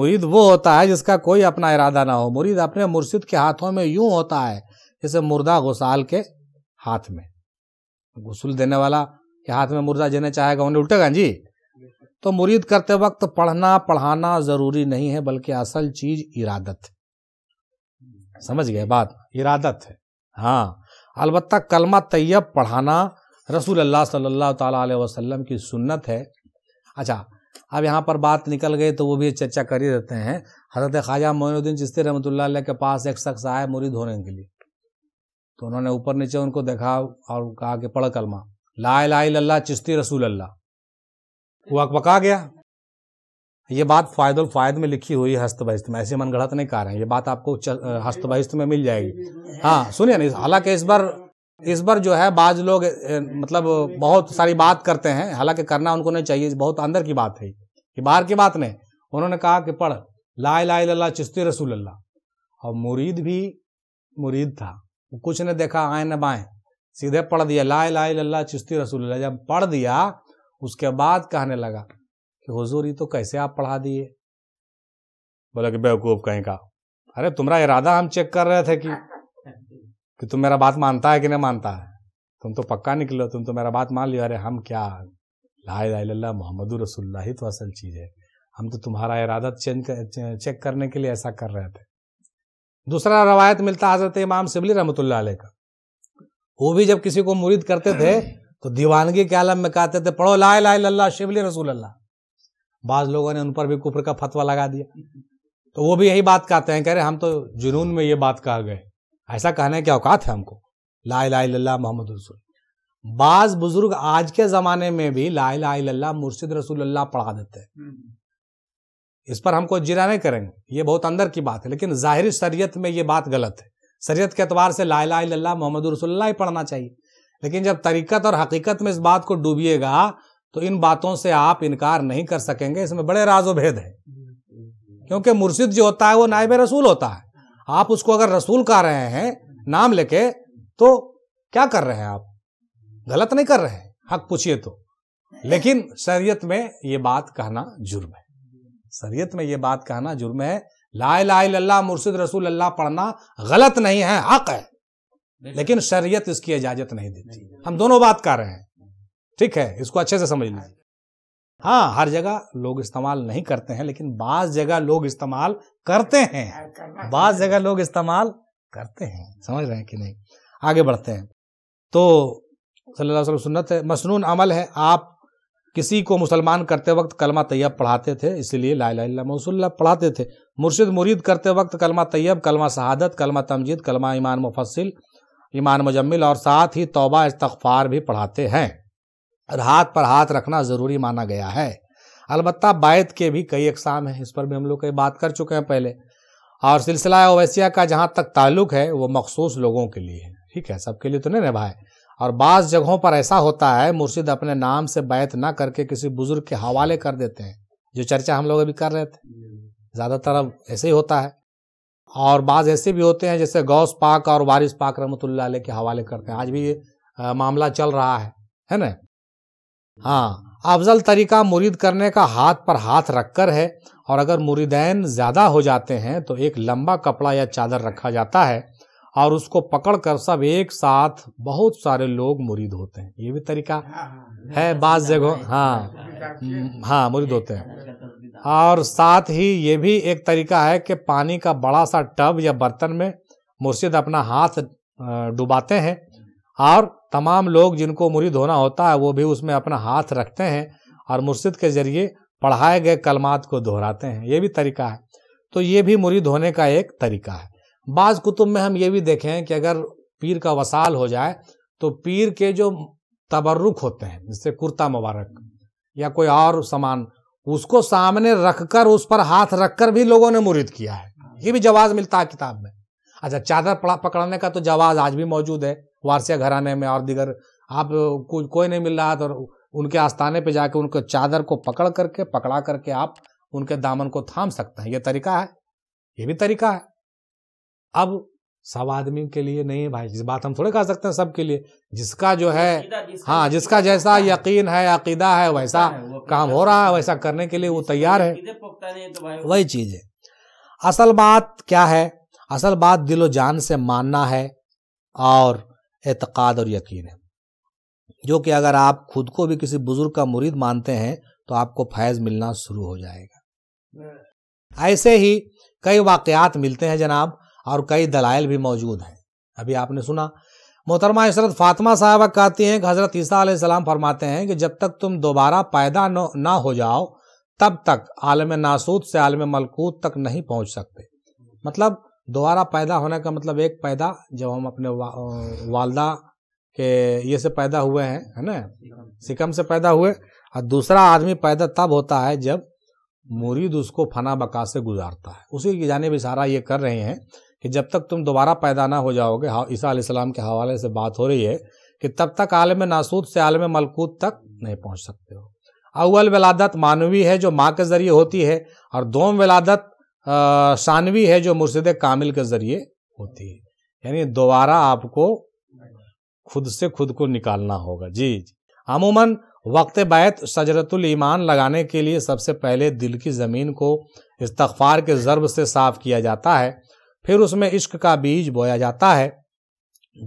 मुरीद वो होता है जिसका कोई अपना इरादा ना हो मुरीद अपने मुर्शिद के हाथों में यूं होता है जैसे मुर्दा घुसाल के हाथ में गुसल देने वाला के हाथ में मुर्दा देने चाहेगा उन्हें उल्टेगा जी तो मुरीद करते वक्त पढ़ना पढ़ाना ज़रूरी नहीं है बल्कि असल चीज़ इरादत है समझ गए बात इरादत है हाँ अलबत् कलमा तैयब पढ़ाना रसूल अल्लाह सल्लल्लाहु अलैहि वसल्लम की सुन्नत है अच्छा अब यहाँ पर बात निकल गई तो वो भी चर्चा कर ही रहते हैं हजरत ख्वाजा मोनुद्दीन चिश्ती रहमत के पास एक शख्स आए मुरीद होने के लिए तो उन्होंने ऊपर नीचे उनको देखा और कहा कि पढ़ कलमा ला लल्ला चिश्ती रसूल अल्लाह वो अकबका गया ये बात फायद फायद में लिखी हुई है हस्त बहिस्त में ऐसे मन गढ़त नहीं कह रहे हैं ये बात आपको हस्त बहिस्त में मिल जाएगी हाँ सुनिए ना हालांकि इस बार इस बार जो है बाज लोग मतलब बहुत सारी बात करते हैं हालांकि करना उनको नहीं चाहिए बहुत अंदर की बात है कि बाहर की बात नहीं उन्होंने कहा कि पढ़ ला ला लल्ला चिश्ती रसूल अल्लाह और मुरीद भी मुरीद था वो कुछ ने देखा आए न बाएं सीधे पढ़ दिया ला ला लल्ला चिश्ती रसूल जब पढ़ दिया उसके बाद कहने लगा कि हुजूर ये तो कैसे आप पढ़ा दिए बोला कि बेवकूफ़ कहीं का अरे तुम्हारा इरादा हम चेक कर रहे थे कि कि तुम मेरा बात मानता है कि नहीं मानता है तुम तो पक्का निकलो तुम तो मेरा बात मान लियो अरे हम क्या ला मोहम्मद रसुल्ला ही तो असल चीज़ है हम तो तुम्हारा इरादा चेंज कर, चेक करने के लिए ऐसा कर रहे थे दूसरा रवायत मिलता हजरत इमाम सिबली रहमत का वो भी जब किसी को मुरीद करते थे तो दीवानगी के आलम में कहते थे पढ़ो ला ला शिबली रसूल अल्लाह बाद लोगों ने उन पर भी कुफर का फतवा लगा दिया तो वो भी यही बात कहते हैं कह रहे हम तो जुनून में ये बात कह गए ऐसा कहने के औकात है हमको ला ला मोहम्मद रसूल बाज बुजुर्ग आज के ज़माने में भी ला ला मुर्शिद रसूल अल्लाह पढ़ा देते हैं हम्म। इस पर हमको जिरा नहीं करेंगे ये बहुत अंदर की बात है लेकिन ज़ाहिर शरीयत में ये बात गलत है शरीयत के अतबार से ला ला मोहम्मद रसुल्ला ही पढ़ना चाहिए लेकिन जब तरीक़त और हकीकत में इस बात को डूबिएगा तो इन बातों से आप इनकार नहीं कर सकेंगे इसमें बड़े राजो भेद है क्योंकि मुर्शिद जो होता है वो नायब रसूल होता है आप उसको अगर रसूल कह रहे हैं नाम लेके तो क्या कर रहे हैं आप गलत नहीं कर रहे हैं हक पूछिए तो लेकिन शरीयत में ये बात कहना जुर्म है शरीयत में ये बात कहना जुर्म है लाए लाए लल्ला मुर्शिद रसूल अल्लाह पढ़ना गलत नहीं है हक है लेकिन शरीयत इसकी इजाजत नहीं देती हम दोनों बात कर रहे हैं ठीक है इसको अच्छे से समझ लीजिए हाँ हर जगह लोग इस्तेमाल नहीं करते हैं लेकिन बाज जगह लोग इस्तेमाल करते हैं बाज जगह लोग इस्तेमाल करते हैं समझ रहे हैं कि नहीं आगे बढ़ते हैं तो सल्लल्लाहु अलैहि वसल्लम सुन्नत है मसनून अमल है आप किसी को मुसलमान करते वक्त कलमा तैयब पढ़ाते थे इसीलिए ला लाला पढ़ाते थे मुर्शिद मुरीद करते वक्त कलमा तैयब कलमा शहादत कलमा तमजीद कलमा ईमान मुफसिल ईमान मुजम्मिल और साथ ही तोबा इस्तफ़ार भी पढ़ाते हैं और हाथ पर हाथ रखना ज़रूरी माना गया है अलबत् बायत के भी कई अकसाम हैं इस पर भी हम लोग कई बात कर चुके हैं पहले और सिलसिला ओवैसिया का जहाँ तक ताल्लुक है वो मखसूस लोगों के लिए है ठीक है सबके लिए तो नहीं निभाए और बाज़ जगहों पर ऐसा होता है मुर्शिद अपने नाम से बैत ना करके किसी बुज़ुर्ग के हवाले कर देते हैं जो चर्चा हम लोग अभी कर रहे थे ज़्यादातर अब ऐसे ही होता है और बाज़ ऐसे भी होते हैं जैसे गौस पाक और वारिस पाक रमतल के हवाले करते हैं आज भी ये मामला चल रहा है है ना हाँ अफजल तरीका मुरीद करने का हाथ पर हाथ रखकर है और अगर मुरीदैन ज़्यादा हो जाते हैं तो एक लंबा कपड़ा या चादर रखा जाता है और उसको पकड़कर सब एक साथ बहुत सारे लोग मुरीद होते हैं ये भी तरीका हाँ, हाँ, है बाद जगह हाँ, हाँ हाँ मुरीद होते हैं और साथ ही ये भी एक तरीका है कि पानी का बड़ा सा टब या बर्तन में मुर्शिद अपना हाथ डुबाते हैं और तमाम लोग जिनको मुरीद होना होता है वो भी उसमें अपना हाथ रखते हैं और मुर्शिद के ज़रिए पढ़ाए गए कलमात को दोहराते हैं ये भी तरीका है तो ये भी मुरीद होने का एक तरीका है बाज़ कुतुब में हम ये भी देखें कि अगर पीर का वसाल हो जाए तो पीर के जो तबर्रुक होते हैं जैसे कुर्ता मुबारक या कोई और सामान उसको सामने रखकर उस पर हाथ रखकर भी लोगों ने मुरीद किया है ये भी जवाब मिलता है किताब में अच्छा चादर पकड़ने का तो जवाब आज भी मौजूद है वारसिया घराने में और दिगर आप को, कोई नहीं मिल रहा तो उनके आस्थाने पे जाके उनके चादर को पकड़ करके पकड़ा करके आप उनके दामन को थाम सकते हैं ये तरीका है ये भी तरीका है अब सब आदमी के लिए नहीं है भाई जिस बात हम थोड़े कह सकते हैं सबके लिए जिसका जो है जिसका हाँ जिसका जैसा यकीन है अकीदा है वैसा है, काम हो रहा है वैसा करने के लिए वो तैयार है तो वही चीज है असल बात क्या है असल बात दिलो जान से मानना है और एतक़ाद और यकीन है जो कि अगर आप खुद को भी किसी बुज़ुर्ग का मुरीद मानते हैं तो आपको फैज़ मिलना शुरू हो जाएगा ऐसे ही कई वाकयात मिलते हैं जनाब और कई दलाइल भी मौजूद हैं अभी आपने सुना मोहतरमा हजरत फातिमा साहबा कहती हैं कि हज़रत ईसा सलाम फरमाते हैं कि जब तक तुम दोबारा पैदा ना हो जाओ तब तक आलम नासूद से आलम मलकूत तक नहीं पहुंच सकते मतलब दोबारा पैदा होने का मतलब एक पैदा जब हम अपने वा, वालदा के ये से पैदा हुए हैं है ना सिकम से पैदा हुए और दूसरा आदमी पैदा तब होता है जब मुरीद उसको फना बका से गुजारता है उसी की जानब इशारा ये कर रहे हैं कि जब तक तुम दोबारा पैदा ना हो जाओगे ईसा इस्लाम के हवाले से बात हो रही है कि तब तक आलम नासूद से आलम मलकूत तक नहीं पहुंच सकते हो अव्वल विलादत मानवी है जो माँ के ज़रिए होती है और दोम विलादत सानवी है जो मुर्शद कामिल के ज़रिए होती है यानी दोबारा आपको खुद से खुद को निकालना होगा जी जी अमूमन वक्त बैत सजरतुल ईमान लगाने के लिए सबसे पहले दिल की ज़मीन को इस्तफ़ार के ज़रब से साफ़ किया जाता है फिर उसमें इश्क का बीज बोया जाता है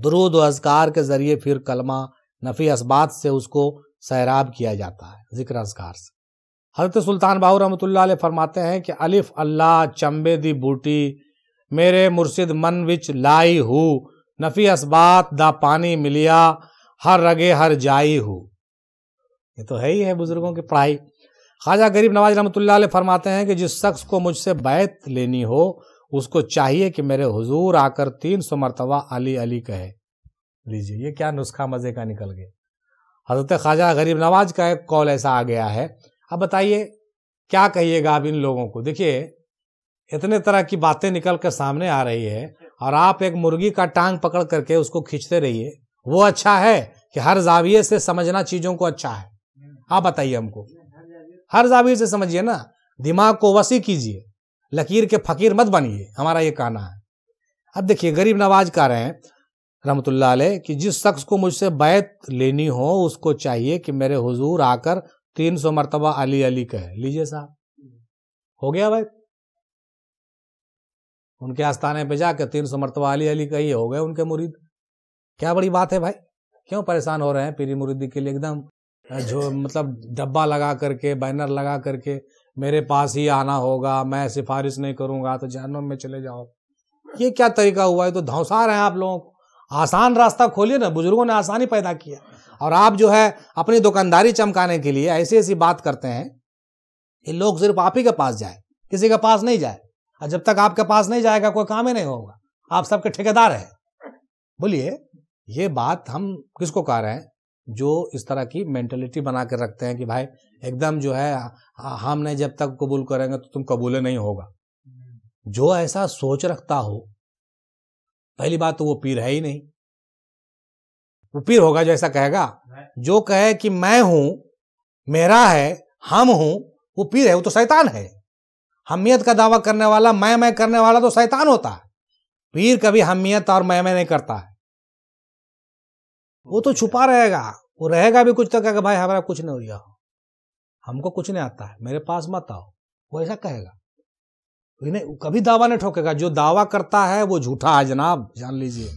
दरुद अजकार के ज़रिए फिर कलमा नफ़ी इसबात से उसको सैराब किया जाता है ज़िक्र अजकार से हजरत सुल्तान बाहू रहमत फरमाते हैं कि अलिफ अल्लाह चंबे दी बूटी मेरे मुर्शिद मन विच लाई हू नफ़ी असबात दा पानी मिलिया हर रगे हर जाई हो ये तो है ही है बुज़ुर्गों की पढ़ाई ख्वाजा गरीब नवाज रहमत फरमाते हैं कि जिस शख्स को मुझसे बैत लेनी हो उसको चाहिए कि मेरे हुजूर आकर तीन सौ मरतबा अली अली कहे लीजिए ये क्या नुस्खा मज़े का निकल गया हजरत ख्वाजा गरीब नवाज का एक कॉल ऐसा आ गया है अब बताइए क्या कहिएगा आप इन लोगों को देखिए इतने तरह की बातें निकल कर सामने आ रही है और आप एक मुर्गी का टांग पकड़ करके उसको खींचते रहिए वो अच्छा है कि हर जाविये से समझना चीज़ों को अच्छा है आप बताइए हमको हर जाविये से समझिए ना दिमाग को वसी कीजिए लकीर के फकीर मत बनिए हमारा ये कहना है अब देखिए गरीब नवाज कह रहे हैं रहमतुल्ला कि जिस शख्स को मुझसे बैत लेनी हो उसको चाहिए कि मेरे हुजूर आकर तीन सौ मरतबा अली अली कहे लीजिए साहब हो गया भाई उनके आस्थाने पे जाकर तीन सौ मरतबा अली अली कही हो गए उनके मुरीद क्या बड़ी बात है भाई क्यों परेशान हो रहे हैं पीरी मुरीदी के लिए एकदम जो मतलब डब्बा लगा करके बैनर लगा करके मेरे पास ही आना होगा मैं सिफारिश नहीं करूंगा तो जहनम में चले जाओ ये क्या तरीका हुआ है तो धौसा रहे हैं आप लोगों को आसान रास्ता खोलिए ना बुजुर्गों ने आसानी पैदा किया और आप जो है अपनी दुकानदारी चमकाने के लिए ऐसी ऐसी बात करते हैं ये लोग सिर्फ आप ही के पास जाए किसी के पास नहीं जाए और जब तक आपके पास नहीं जाएगा कोई काम ही नहीं होगा आप सबके ठेकेदार हैं बोलिए ये बात हम किसको कह रहे हैं जो इस तरह की मेंटेलिटी बना कर रखते हैं कि भाई एकदम जो है हम नहीं जब तक कबूल करेंगे तो तुम कबूले नहीं होगा जो ऐसा सोच रखता हो पहली बात तो वो पीर है ही नहीं वो पीर होगा जो ऐसा कहेगा जो कहे कि मैं हूं मेरा है हम हूं वो पीर है वो तो शैतान है हमियत का दावा करने वाला मैं मैं करने वाला तो शैतान होता है पीर कभी हमियत और मैं मैं नहीं करता है वो तो छुपा रहेगा वो रहेगा भी कुछ तो कहेगा भाई हमारा कुछ नहीं हो गया हमको कुछ नहीं आता है मेरे पास मत आओ वो ऐसा कहेगा तो नहीं कभी दावा नहीं ठोकेगा जो दावा करता है वो झूठा है जनाब जान लीजिए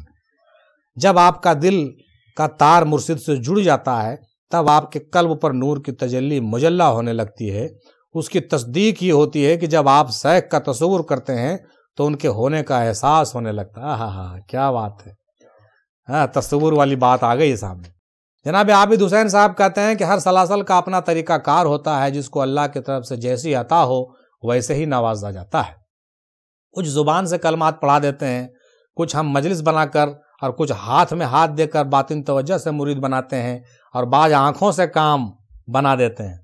जब आपका दिल का तार मुर्शिद से जुड़ जाता है तब आपके कल्ब पर नूर की तजल्ली मुजल्ला होने लगती है उसकी तस्दीक ये होती है कि जब आप सैक का तस्वुर करते हैं तो उनके होने का एहसास होने लगता है हाँ हाँ क्या बात है हाँ तस्वुर वाली बात आ गई सामने जनाब आबिद हुसैन साहब कहते हैं कि हर सलासल का अपना तरीका कार होता है जिसको अल्लाह की तरफ से जैसी अता हो वैसे ही नवाजा जाता है कुछ ज़ुबान से कलमात पढ़ा देते हैं कुछ हम मजलिस बनाकर और कुछ हाथ में हाथ देकर बातिन तोज्जा से मुरीद बनाते हैं और बाज आंखों से काम बना देते हैं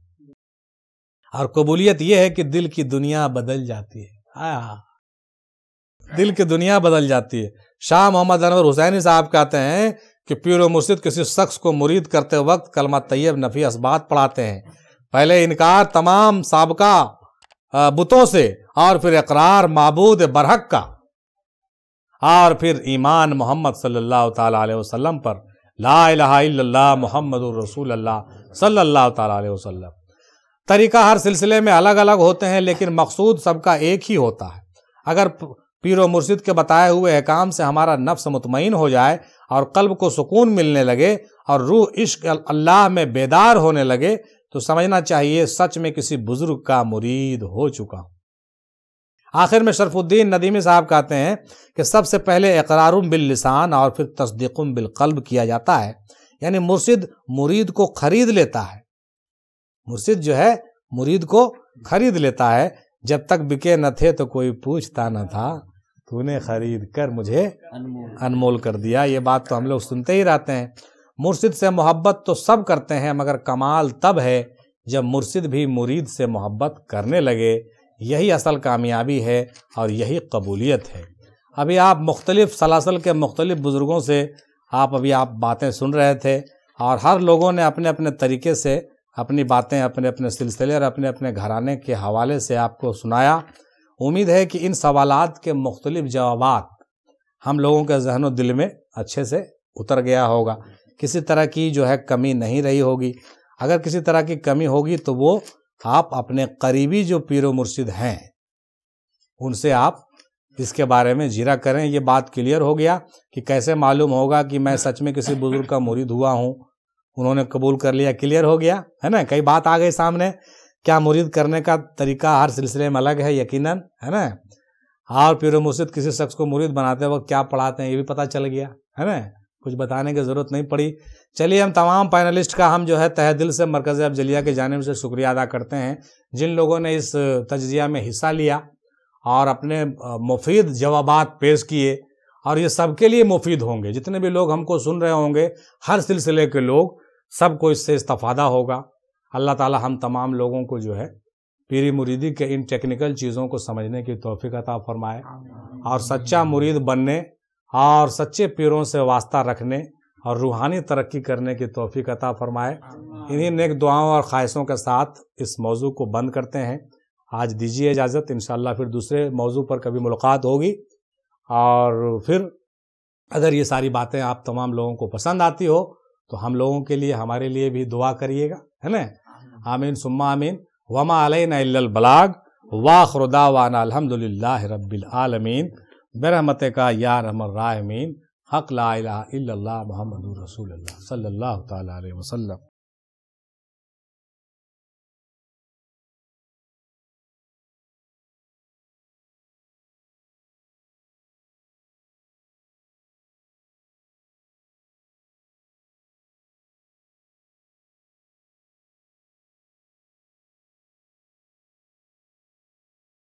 और कबूलियत यह है कि दिल की दुनिया बदल जाती है आया दिल की दुनिया बदल जाती है शाह मोहम्मद अनवर हुसैनी साहब कहते हैं कि पीर मुर्शिद किसी शख्स को मुरीद करते वक्त कलमा तैयब नफ़ी इसबात पढ़ाते हैं पहले इनकार तमाम सबका बुतों से और फिर इकरार मबूद बरहक का और फिर ईमान मोहम्मद सल्लल्लाहु अलैहि वसल्लम पर ला इल्लल्लाह मोहम्मद रसूल अल्लाह सल्लल्लाहु अलैहि वसल्लम तरीका हर सिलसिले में अलग अलग होते हैं लेकिन मकसूद सबका एक ही होता है अगर पीर मुर्शिद के बताए हुए अहकाम से हमारा नफ्स मुतमिन हो जाए और कल्ब को सुकून मिलने लगे और रूह इश्क अल्लाह में बेदार होने लगे तो समझना चाहिए सच में किसी बुज़ुर्ग का मुरीद हो चुका हूँ आखिर में शरफुद्दीन नदीमी साहब कहते हैं कि सबसे पहले इकरार बिल लिसान और फिर तस्दीक बिलकल्ब किया जाता है यानी मुर्शिद मुरीद को खरीद लेता है मुर्शिद जो है मुरीद को खरीद लेता है जब तक बिके न थे तो कोई पूछता न था तूने खरीद कर मुझे अनमोल कर दिया ये बात तो हम लोग सुनते ही रहते हैं मुर्शिद से मोहब्बत तो सब करते हैं मगर कमाल तब है जब मुर्शिद भी मुरीद से मोहब्बत करने लगे यही असल कामयाबी है और यही कबूलियत है अभी आप मुख्तलिफ़ सलासल के मुख्तलिफ़ बुज़ुर्गों से आप अभी आप बातें सुन रहे थे और हर लोगों ने अपने अपने तरीके से अपनी बातें अपने अपने सिलसिले और अपने अपने घराने के हवाले से आपको सुनाया उम्मीद है कि इन सवालात के मुख्तलिफ़ जवाब हम लोगों के जहन दिल में अच्छे से उतर गया होगा किसी तरह की जो है कमी नहीं रही होगी अगर किसी तरह की कमी होगी तो वो आप अपने करीबी जो पीर मुर्शिद हैं उनसे आप इसके बारे में जीरा करें ये बात क्लियर हो गया कि कैसे मालूम होगा कि मैं सच में किसी बुजुर्ग का मुरीद हुआ हूँ उन्होंने कबूल कर लिया क्लियर हो गया है ना कई बात आ गई सामने क्या मुरीद करने का तरीका हर सिलसिले में अलग है यकीनन है ना और पीर मुर्शिद किसी शख्स को मुरीद बनाते वक्त क्या पढ़ाते हैं ये भी पता चल गया है ना कुछ बताने की ज़रूरत नहीं पड़ी चलिए हम तमाम पैनलिस्ट का हम जो है तह दिल से मरकज़ अफजलिया के जानब से शुक्रिया अदा करते हैं जिन लोगों ने इस तजिया में हिस्सा लिया और अपने मुफीद जवाब पेश किए और ये सबके लिए मुफीद होंगे जितने भी लोग हमको सुन रहे होंगे हर सिलसिले के लोग सबको इससे इस्तफ़ादा होगा अल्लाह ताला हम तमाम लोगों को जो है पीरी मुरीदी के इन टेक्निकल चीज़ों को समझने की तोफ़ी अता फरमाए और सच्चा मुरीद बनने और सच्चे पीरों से वास्ता रखने और रूहानी तरक्की करने की तोफ़ी कता फरमाए इन्हीं नेक दुआओं और ख्वाहिशों के साथ इस मौजू को बंद करते हैं आज दीजिए इजाज़त इन फिर दूसरे मौजू पर कभी मुलाकात होगी और फिर अगर ये सारी बातें आप तमाम लोगों को पसंद आती हो तो हम लोगों के लिए हमारे लिए भी दुआ करिएगा है ना आमीन सुम्मा आमीन वमा अलैना बलाग खुरदा वाना अलहमदुल्ला रबालमीन बरहमत का यार अमर रामीन हक ला मोहम्मद रसूल सल्ला वसम